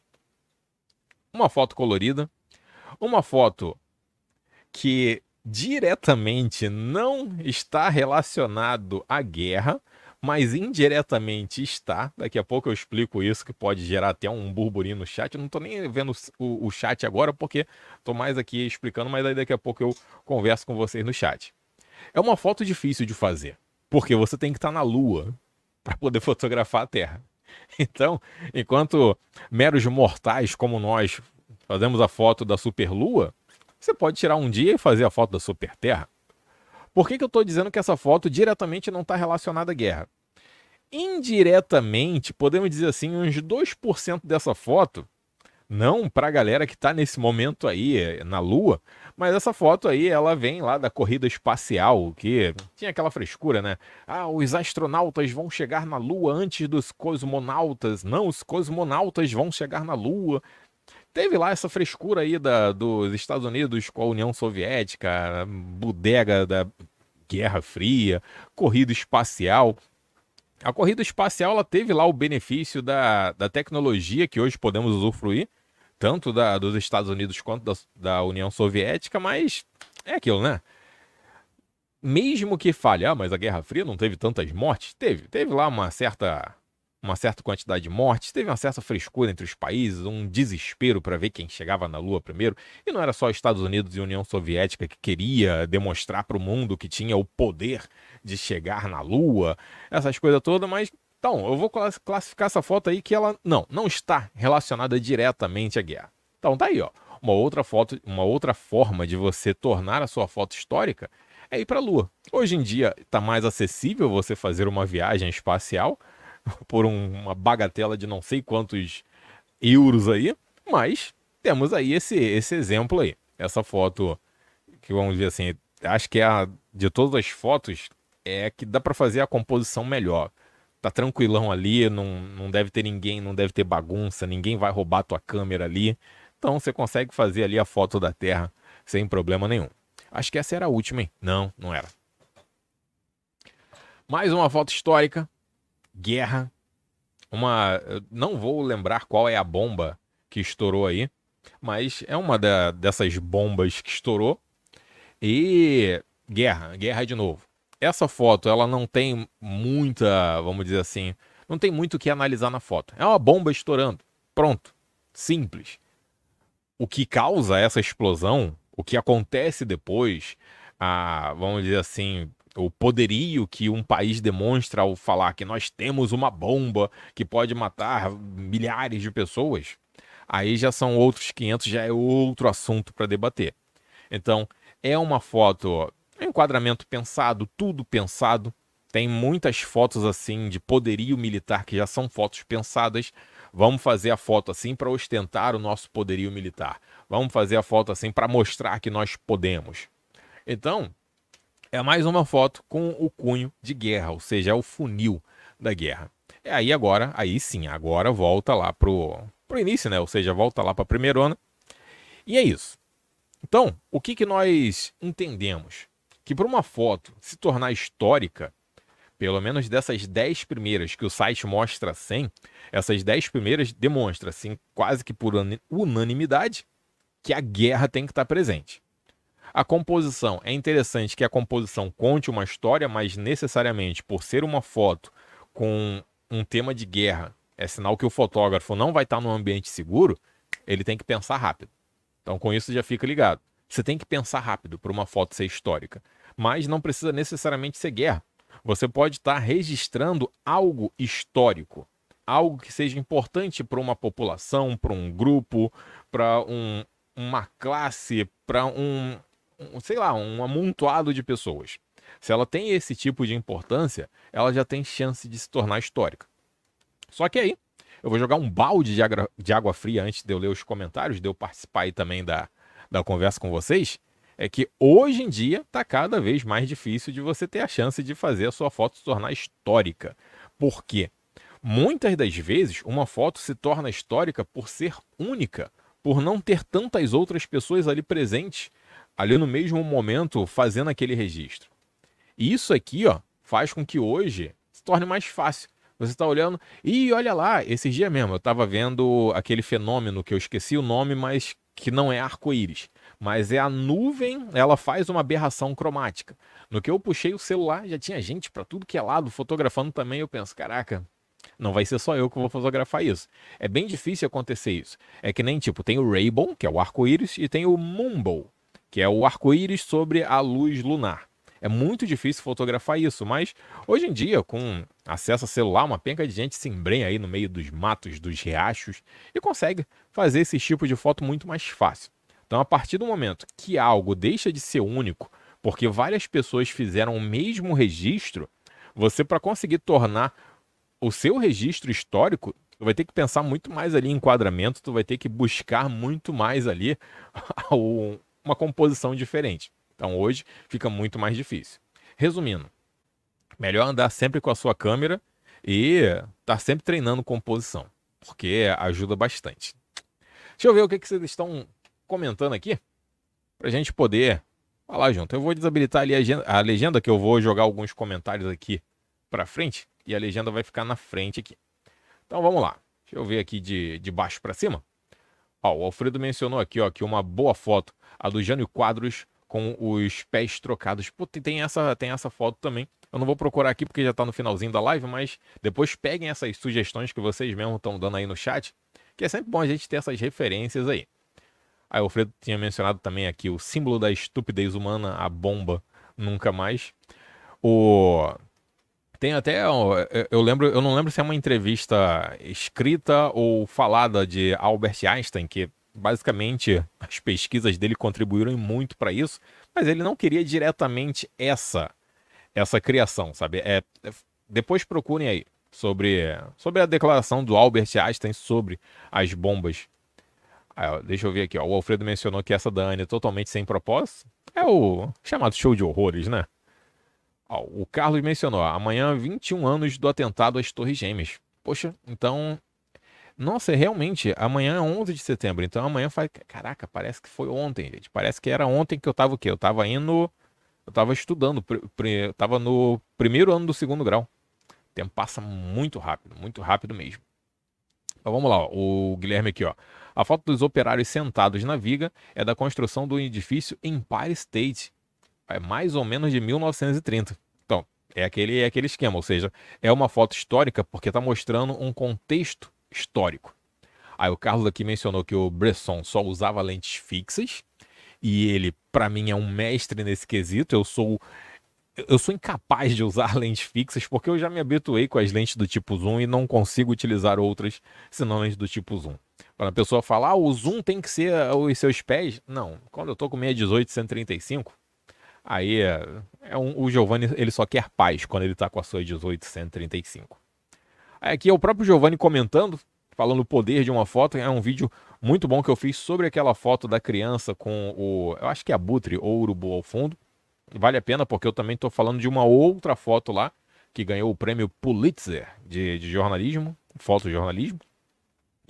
uma foto colorida, uma foto que diretamente não está relacionado à guerra, mas indiretamente está. Daqui a pouco eu explico isso, que pode gerar até um burburinho no chat. Eu não estou nem vendo o, o, chat agora, porque estou mais aqui explicando, mas daqui a pouco eu converso com vocês no chat. É uma foto difícil de fazer, porque você tem que estar tá na Lua para poder fotografar a Terra. Então, enquanto meros mortais como nós fazemos a foto da Superlua, você pode tirar um dia e fazer a foto da Super Terra. Por que, que eu estou dizendo que essa foto diretamente não está relacionada à guerra? Indiretamente, podemos dizer assim, uns 2% dessa foto, não para a galera que está nesse momento aí eh, na Lua, mas essa foto aí ela vem lá da corrida espacial, que tinha aquela frescura, né? Ah, os astronautas vão chegar na Lua antes dos cosmonautas. Não, os cosmonautas vão chegar na Lua teve lá essa frescura aí da, dos Estados Unidos com a União Soviética, a bodega da Guerra Fria, corrida espacial. A corrida espacial ela teve lá o benefício da, da tecnologia que hoje podemos usufruir, tanto da, dos Estados Unidos quanto da, da União Soviética, mas é aquilo, né? Mesmo que falhar, ah, mas a Guerra Fria não teve tantas mortes, teve, teve lá uma certa uma certa quantidade de mortes, teve uma certa frescura entre os países, um desespero para ver quem chegava na Lua primeiro. E não era só Estados Unidos e União Soviética que queria demonstrar para o mundo que tinha o poder de chegar na Lua, essas coisas todas, mas então, eu vou classificar essa foto aí que ela não, não está relacionada diretamente à guerra. Então tá aí, ó. Uma outra foto, uma outra forma de você tornar a sua foto histórica é ir para a Lua. Hoje em dia está mais acessível você fazer uma viagem espacial, por um, uma bagatela de não sei quantos euros aí, mas temos aí esse, esse exemplo aí. Essa foto, que vamos dizer assim, acho que é a, de todas as fotos, é que dá para fazer a composição melhor. Tá tranquilão ali, não, não deve ter ninguém, não deve ter bagunça, ninguém vai roubar tua câmera ali. Então você consegue fazer ali a foto da Terra sem problema nenhum. Acho que essa era a última, hein? Não, não era. Mais uma foto histórica guerra, uma. Não vou lembrar qual é a bomba que estourou aí, mas é uma da, dessas bombas que estourou. E guerra, guerra de novo. Essa foto, ela não tem muita, vamos dizer assim, não tem muito o que analisar na foto. É uma bomba estourando. Pronto. Simples. O que causa essa explosão, o que acontece depois, a, vamos dizer assim, o poderio que um país demonstra ao falar que nós temos uma bomba que pode matar milhares de pessoas, aí já são outros 500, já é outro assunto para debater. Então, é uma foto, é um enquadramento pensado, tudo pensado. Tem muitas fotos assim de poderio militar que já são fotos pensadas. Vamos fazer a foto assim para ostentar o nosso poderio militar. Vamos fazer a foto assim para mostrar que nós podemos. Então, é mais uma foto com o cunho de guerra, ou seja, é o funil da guerra. É aí agora, aí sim, agora volta lá pro, pro início, né? Ou seja, volta lá para primeira onda. E é isso. Então, o que, que nós entendemos? Que para uma foto se tornar histórica, pelo menos dessas 10 primeiras que o site mostra 100, essas 10 primeiras demonstra, assim, quase que por unanimidade, que a guerra tem que estar tá presente. A composição é interessante que a composição conte uma história, mas necessariamente por ser uma foto com um tema de guerra, é sinal que o fotógrafo não vai estar num ambiente seguro, ele tem que pensar rápido. Então com isso já fica ligado. Você tem que pensar rápido para uma foto ser histórica, mas não precisa necessariamente ser guerra. Você pode estar registrando algo histórico, algo que seja importante para uma população, para um grupo, para um, uma classe, para um, sei lá, um amontoado de pessoas. Se ela tem esse tipo de importância, ela já tem chance de se tornar histórica. Só que aí, eu vou jogar um balde de, agra, de água fria antes de eu ler os comentários, de eu participar aí também da, da conversa com vocês. É que hoje em dia está cada vez mais difícil de você ter a chance de fazer a sua foto se tornar histórica. Por quê? Muitas das vezes, uma foto se torna histórica por ser única, por não ter tantas outras pessoas ali presentes ali no mesmo momento fazendo aquele registro. E isso aqui, ó, faz com que hoje se torne mais fácil. Você está olhando e olha lá, esses dias mesmo eu estava vendo aquele fenômeno que eu esqueci o nome, mas que não é arco-íris, mas é a nuvem, ela faz uma aberração cromática. No que eu puxei o celular, já tinha gente para tudo que é lado fotografando também. Eu penso, caraca, não vai ser só eu que vou fotografar isso. É bem difícil acontecer isso. É que nem tipo, tem o Rainbow, que é o arco-íris, e tem o Mumble, que é o arco-íris sobre a luz lunar. É muito difícil fotografar isso, mas hoje em dia, com acesso a celular, uma penca de gente se embrenha aí no meio dos matos, dos riachos e consegue fazer esse tipo de foto muito mais fácil. Então, a partir do momento que algo deixa de ser único, porque várias pessoas fizeram o mesmo registro, você para conseguir tornar o seu registro histórico, tu vai ter que pensar muito mais ali em enquadramento, tu vai ter que buscar muito mais ali uma composição diferente. Então hoje fica muito mais difícil. Resumindo, melhor andar sempre com a sua câmera e estar tá sempre treinando composição, porque ajuda bastante. Deixa eu ver o que, que vocês estão comentando aqui, para a gente poder falar junto. Eu vou desabilitar ali a legenda, que eu vou jogar alguns comentários aqui para frente, e a legenda vai ficar na frente aqui. Então vamos lá. Deixa eu ver aqui de, de baixo para cima. Ó, o Alfredo mencionou aqui, ó, que uma boa foto, a do Jânio Quadros com os pés trocados. Pô, tem essa, tem essa foto também. Eu não vou procurar aqui porque já tá no finalzinho da live, mas depois peguem essas sugestões que vocês mesmo estão dando aí no chat, que é sempre bom a gente ter essas referências aí. Aí o Alfredo tinha mencionado também aqui o símbolo da estupidez humana, a bomba, nunca mais. O tem até. Eu lembro, eu não lembro se é uma entrevista escrita ou falada de Albert Einstein, que basicamente as pesquisas dele contribuíram muito para isso, mas ele não queria diretamente essa essa criação, sabe? É, é, depois procurem aí sobre, sobre a declaração do Albert Einstein sobre as bombas. Ah, deixa eu ver aqui, ó. O Alfredo mencionou que essa da Anne é totalmente sem propósito. É o chamado show de horrores, né? o Carlos mencionou, amanhã 21 anos do atentado às Torres Gêmeas. Poxa, então... Nossa, é realmente, amanhã é 11 de setembro, então amanhã faz... Caraca, parece que foi ontem, gente. Parece que era ontem que eu tava o quê? Eu tava indo... Eu tava estudando, eu tava no primeiro ano do segundo grau. O tempo passa muito rápido, muito rápido mesmo. Mas então vamos lá, ó, o Guilherme aqui, ó. A foto dos operários sentados na viga é da construção do edifício Empire State, é mais ou menos de 1930. Então, é aquele, é aquele esquema, ou seja, é uma foto histórica porque está mostrando um contexto histórico. Aí o Carlos aqui mencionou que o Bresson só usava lentes fixas e ele, para mim, é um mestre nesse quesito. Eu sou eu sou incapaz de usar lentes fixas porque eu já me habituei com as lentes do tipo zoom e não consigo utilizar outras senão lentes do tipo zoom. Quando a pessoa falar ah, o zoom tem que ser os seus pés. Não, quando eu tô com 618, 135, Aí é, é, um, o Giovanni ele só quer paz quando ele está com a sua 1835. É, aqui é o próprio Giovanni comentando, falando o poder de uma foto. É um vídeo muito bom que eu fiz sobre aquela foto da criança com o, eu acho que é abutre ou urubu ao fundo. Vale a pena porque eu também estou falando de uma outra foto lá que ganhou o prêmio Pulitzer de, de jornalismo, fotojornalismo.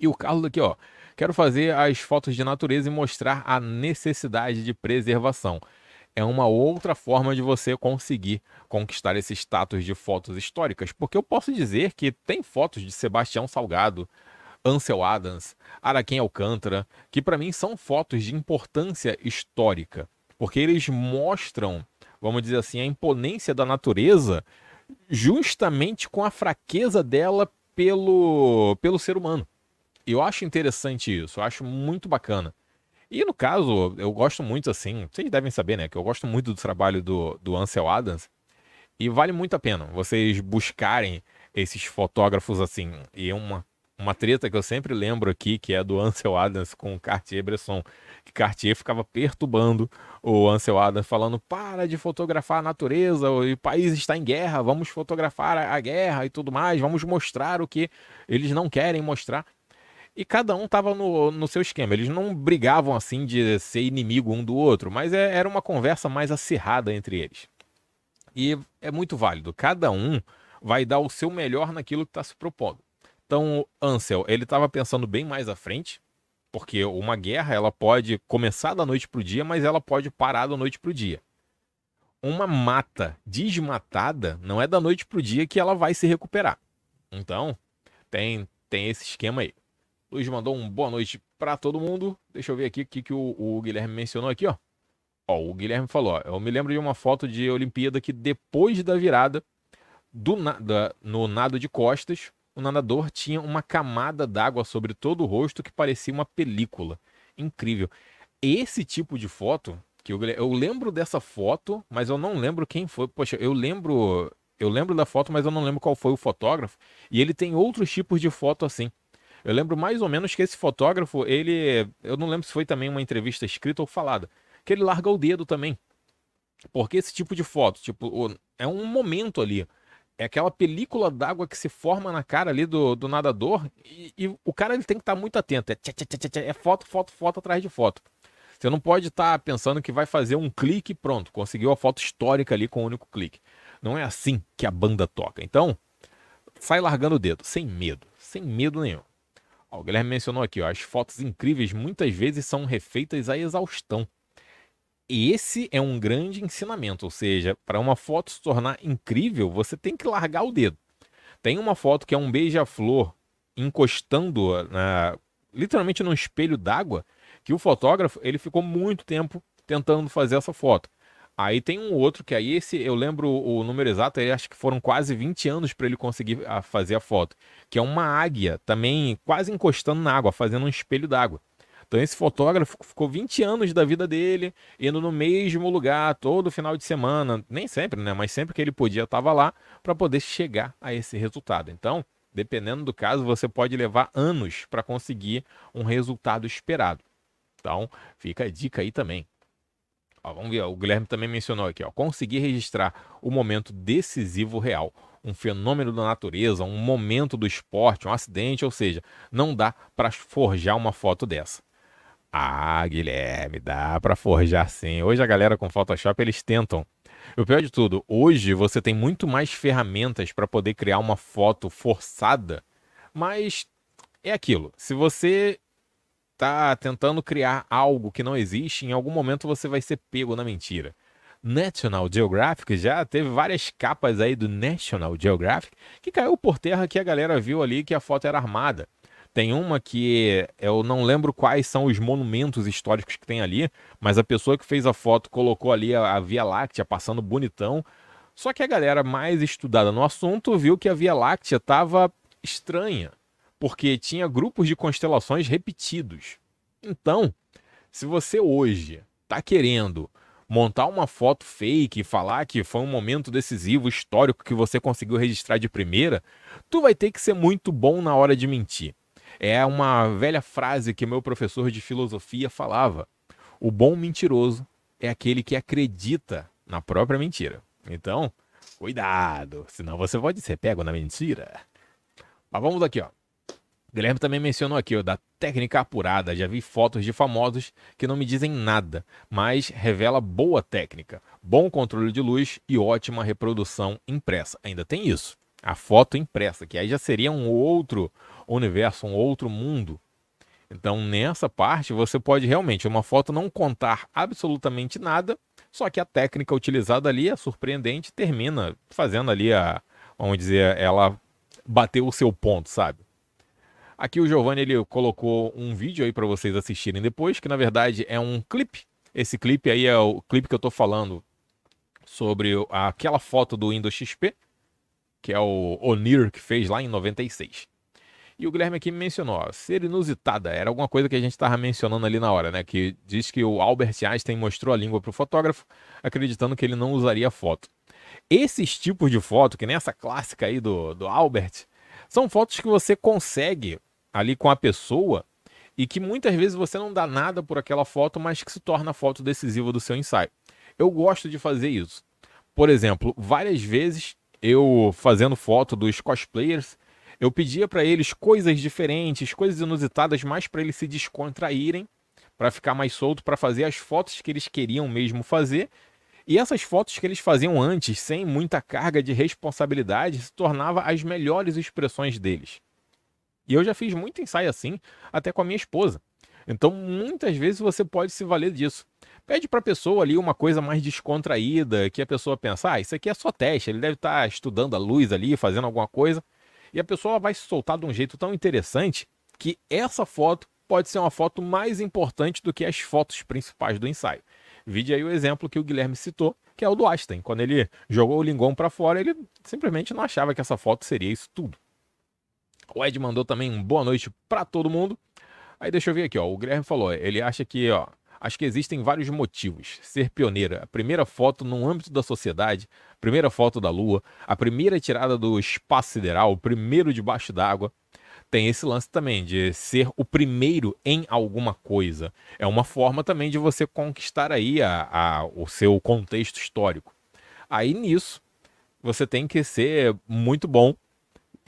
E o Carlos aqui, ó, quero fazer as fotos de natureza e mostrar a necessidade de preservação é uma outra forma de você conseguir conquistar esse status de fotos históricas, porque eu posso dizer que tem fotos de Sebastião Salgado, Ansel Adams, Araquém Alcântara, que para mim são fotos de importância histórica, porque eles mostram, vamos dizer assim, a imponência da natureza justamente com a fraqueza dela pelo, pelo ser humano. Eu acho interessante isso, eu acho muito bacana. E no caso, eu gosto muito assim, vocês devem saber, né? Que eu gosto muito do trabalho do, do Ansel Adams. E vale muito a pena vocês buscarem esses fotógrafos assim. E uma, uma treta que eu sempre lembro aqui, que é do Ansel Adams com Cartier Bresson. Que Cartier ficava perturbando o Ansel Adams, falando: para de fotografar a natureza, o país está em guerra, vamos fotografar a guerra e tudo mais, vamos mostrar o que eles não querem mostrar. E cada um tava no, no seu esquema. Eles não brigavam assim de ser inimigo um do outro, mas é, era uma conversa mais acirrada entre eles. E é muito válido. Cada um vai dar o seu melhor naquilo que está se propondo. Então, Ansel, ele estava pensando bem mais à frente, porque uma guerra ela pode começar da noite para o dia, mas ela pode parar da noite para o dia. Uma mata desmatada não é da noite para o dia que ela vai se recuperar. Então, tem, tem esse esquema aí. Luiz mandou um boa noite para todo mundo. Deixa eu ver aqui o que, que o, o, Guilherme mencionou aqui, ó. Ó, o Guilherme falou, ó, eu me lembro de uma foto de Olimpíada que depois da virada do na, da, no nado de costas, o nadador tinha uma camada d'água sobre todo o rosto que parecia uma película. Incrível. Esse tipo de foto, que eu, eu lembro dessa foto, mas eu não lembro quem foi. Poxa, eu lembro, eu lembro da foto, mas eu não lembro qual foi o fotógrafo. E ele tem outros tipos de foto assim eu lembro mais ou menos que esse fotógrafo, ele. Eu não lembro se foi também uma entrevista escrita ou falada. Que ele larga o dedo também. Porque esse tipo de foto, tipo, é um momento ali. É aquela película d'água que se forma na cara ali do, do nadador. E, e o cara ele tem que estar tá muito atento. É, tchá, tchá, tchá, é foto, foto, foto atrás de foto. Você não pode estar tá pensando que vai fazer um clique e pronto, conseguiu a foto histórica ali com um único clique. Não é assim que a banda toca. Então, sai largando o dedo, sem medo, sem medo nenhum. Ó, o Guilherme mencionou aqui, ó, as fotos incríveis muitas vezes são refeitas à exaustão. E esse é um grande ensinamento, ou seja, para uma foto se tornar incrível, você tem que largar o dedo. Tem uma foto que é um beija-flor encostando na, né, literalmente num espelho d'água, que o fotógrafo ele ficou muito tempo tentando fazer essa foto. Aí tem um outro que aí esse, eu lembro o número exato, aí acho que foram quase 20 anos para ele conseguir a, ah, fazer a foto, que é uma águia também quase encostando na água, fazendo um espelho d'água. Então esse fotógrafo ficou 20 anos da vida dele indo no mesmo lugar todo final de semana, nem sempre, né, mas sempre que ele podia estava lá para poder chegar a esse resultado. Então, dependendo do caso, você pode levar anos para conseguir um resultado esperado. Então, fica a dica aí também. Ó, vamos ver, ó, o Guilherme também mencionou aqui, ó, conseguir registrar o momento decisivo real, um fenômeno da natureza, um momento do esporte, um acidente, ou seja, não dá para forjar uma foto dessa. Ah, Guilherme, dá para forjar sim. Hoje a galera com Photoshop eles tentam. O pior de tudo, hoje você tem muito mais ferramentas para poder criar uma foto forçada, mas é aquilo. Se você tá tentando criar algo que não existe, em algum momento você vai ser pego na mentira. National Geographic já teve várias capas aí do National Geographic que caiu por terra que a galera viu ali que a foto era armada. Tem uma que eu não lembro quais são os monumentos históricos que tem ali, mas a pessoa que fez a foto colocou ali a Via Láctea passando bonitão. Só que a galera mais estudada no assunto viu que a Via Láctea estava estranha porque tinha grupos de constelações repetidos. Então, se você hoje está querendo montar uma foto fake e falar que foi um momento decisivo, histórico que você conseguiu registrar de primeira, tu vai ter que ser muito bom na hora de mentir. É uma velha frase que meu professor de filosofia falava: o bom mentiroso é aquele que acredita na própria mentira. Então, cuidado, senão você pode ser pego na mentira. Mas vamos aqui, ó. Guilherme também mencionou aqui, ó, da técnica apurada. Já vi fotos de famosos que não me dizem nada, mas revela boa técnica, bom controle de luz e ótima reprodução impressa. Ainda tem isso, a foto impressa, que aí já seria um outro universo, um outro mundo. Então, nessa parte, você pode realmente uma foto não contar absolutamente nada, só que a técnica utilizada ali é surpreendente, termina fazendo ali a, vamos dizer, ela bateu o seu ponto, sabe? Aqui o Giovanni ele colocou um vídeo aí para vocês assistirem depois, que na verdade é um clipe. Esse clipe aí é o clipe que eu estou falando sobre aquela foto do Windows XP, que é o Onir que fez lá em 96. E o Guilherme aqui me mencionou, ó, ser inusitada, era alguma coisa que a gente estava mencionando ali na hora, né? Que diz que o Albert Einstein mostrou a língua para o fotógrafo, acreditando que ele não usaria foto. Esses tipos de foto, que nem essa clássica aí do, do Albert, são fotos que você consegue ali com a pessoa e que muitas vezes você não dá nada por aquela foto, mas que se torna a foto decisiva do seu ensaio. Eu gosto de fazer isso. Por exemplo, várias vezes eu fazendo foto dos cosplayers, eu pedia para eles coisas diferentes, coisas inusitadas, mais para eles se descontraírem, para ficar mais solto, para fazer as fotos que eles queriam mesmo fazer. E essas fotos que eles faziam antes, sem muita carga de responsabilidade, se tornava as melhores expressões deles. E eu já fiz muito ensaio assim, até com a minha esposa. Então, muitas vezes você pode se valer disso. Pede para a pessoa ali uma coisa mais descontraída, que a pessoa pensa, ah, isso aqui é só teste, ele deve estar tá estudando a luz ali, fazendo alguma coisa. E a pessoa vai se soltar de um jeito tão interessante que essa foto pode ser uma foto mais importante do que as fotos principais do ensaio. Vide aí o exemplo que o Guilherme citou, que é o do Einstein. Quando ele jogou o lingom para fora, ele simplesmente não achava que essa foto seria isso tudo. O Ed mandou também um boa noite para todo mundo. Aí deixa eu ver aqui, ó. O Guilherme falou, ele acha que, ó, acho que existem vários motivos. Ser pioneira, a primeira foto no âmbito da sociedade, a primeira foto da Lua, a primeira tirada do espaço sideral, o primeiro debaixo d'água. Tem esse lance também de ser o primeiro em alguma coisa. É uma forma também de você conquistar aí a, a, o seu contexto histórico. Aí nisso, você tem que ser muito bom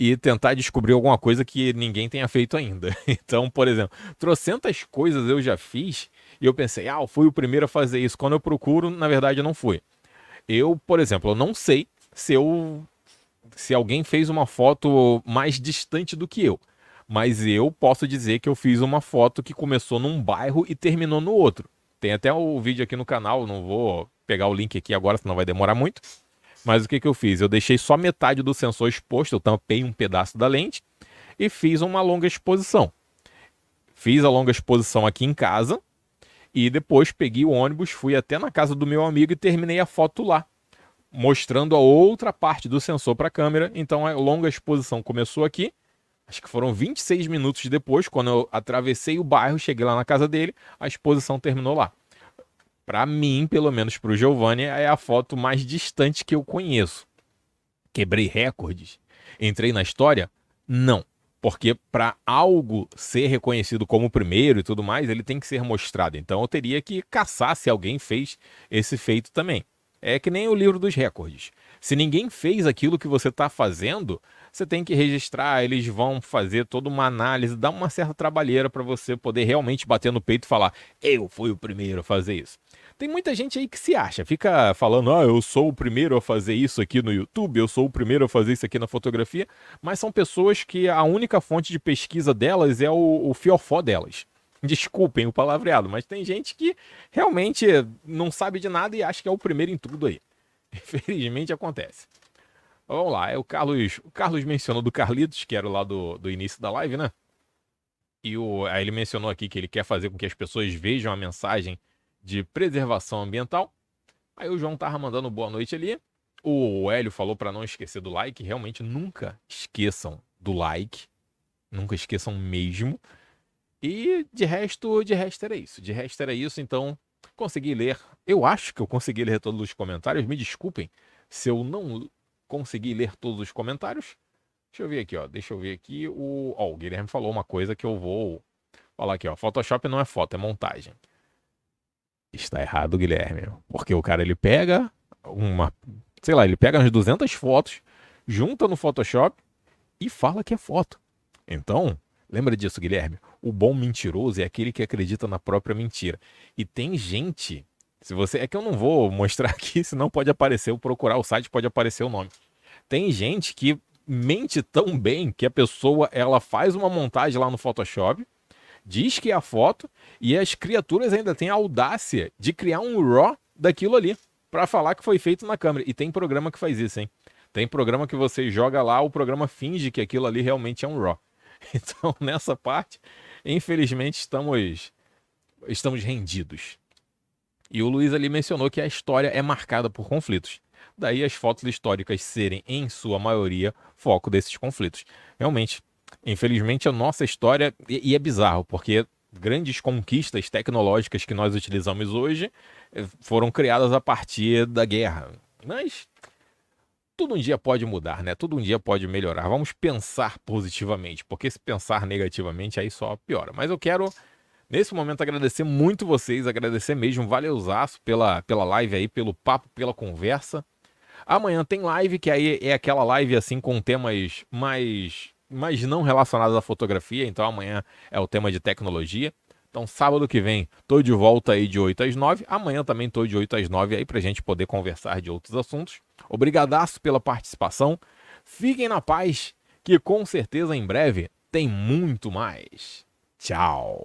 e tentar descobrir alguma coisa que ninguém tenha feito ainda. Então, por exemplo, trocentas coisas eu já fiz e eu pensei, ah, eu fui o primeiro a fazer isso. Quando eu procuro, na verdade, eu não fui. Eu, por exemplo, eu não sei se eu se alguém fez uma foto mais distante do que eu. Mas eu posso dizer que eu fiz uma foto que começou num bairro e terminou no outro. Tem até o vídeo aqui no canal, não vou pegar o link aqui agora, senão vai demorar muito mas o que, que eu fiz? Eu deixei só metade do sensor exposto, eu tampei um pedaço da lente e fiz uma longa exposição. Fiz a longa exposição aqui em casa e depois peguei o ônibus, fui até na casa do meu amigo e terminei a foto lá, mostrando a outra parte do sensor para a câmera. Então a longa exposição começou aqui. Acho que foram 26 minutos depois, quando eu atravessei o bairro, cheguei lá na casa dele, a exposição terminou lá para mim, pelo menos para o Giovanni, é a foto mais distante que eu conheço. Quebrei recordes? Entrei na história? Não. Porque para algo ser reconhecido como primeiro e tudo mais, ele tem que ser mostrado. Então eu teria que caçar se alguém fez esse feito também. É que nem o livro dos recordes. Se ninguém fez aquilo que você está fazendo, você tem que registrar, eles vão fazer toda uma análise, dar uma certa trabalheira para você poder realmente bater no peito e falar: eu fui o primeiro a fazer isso. Tem muita gente aí que se acha, fica falando, ah, eu sou o primeiro a fazer isso aqui no YouTube, eu sou o primeiro a fazer isso aqui na fotografia, mas são pessoas que a única fonte de pesquisa delas é o, o fiofó delas. Desculpem o palavreado, mas tem gente que realmente não sabe de nada e acha que é o primeiro em tudo aí. Infelizmente acontece. Vamos lá, é o Carlos. O Carlos mencionou do Carlitos, que era lá do, do início da live, né? E o, aí ele mencionou aqui que ele quer fazer com que as pessoas vejam a mensagem de preservação ambiental. Aí o João tava mandando boa noite ali. O Hélio falou para não esquecer do like. Realmente nunca esqueçam do like. Nunca esqueçam mesmo. E de resto, de resto era isso. De resto era isso, então consegui ler. Eu acho que eu consegui ler todos os comentários. Me desculpem se eu não consegui ler todos os comentários. Deixa eu ver aqui, ó. Deixa eu ver aqui. O, ó, o Guilherme falou uma coisa que eu vou falar aqui, ó. Photoshop não é foto, é montagem. Está errado, Guilherme. Porque o cara ele pega uma. Sei lá, ele pega umas 200 fotos, junta no Photoshop e fala que é foto. Então, lembra disso, Guilherme. O bom mentiroso é aquele que acredita na própria mentira. E tem gente. Se você. É que eu não vou mostrar aqui, senão pode aparecer, eu procurar o site, pode aparecer o nome. Tem gente que mente tão bem que a pessoa ela faz uma montagem lá no Photoshop diz que é a foto, e as criaturas ainda têm a audácia de criar um RAW daquilo ali, para falar que foi feito na câmera. E tem programa que faz isso, hein? Tem programa que você joga lá, o programa finge que aquilo ali realmente é um RAW. Então, nessa parte, infelizmente, estamos, estamos rendidos. E o Luiz ali mencionou que a história é marcada por conflitos. Daí as fotos históricas serem, em sua maioria, foco desses conflitos. Realmente, Infelizmente, a nossa história, e, é bizarro, porque grandes conquistas tecnológicas que nós utilizamos hoje eh, foram criadas a partir da guerra. Mas tudo um dia pode mudar, né? Tudo um dia pode melhorar. Vamos pensar positivamente, porque se pensar negativamente aí só piora. Mas eu quero nesse momento agradecer muito vocês, agradecer mesmo, valeuzaço pela pela live aí, pelo papo, pela conversa. Amanhã tem live que aí é aquela live assim com temas mais mas não relacionadas à fotografia. Então amanhã é o tema de tecnologia. Então, sábado que vem, tô de volta aí de 8 às 9. Amanhã também tô de 8 às 9 aí pra gente poder conversar de outros assuntos. Obrigadaço pela participação. Fiquem na paz, que com certeza em breve tem muito mais. Tchau.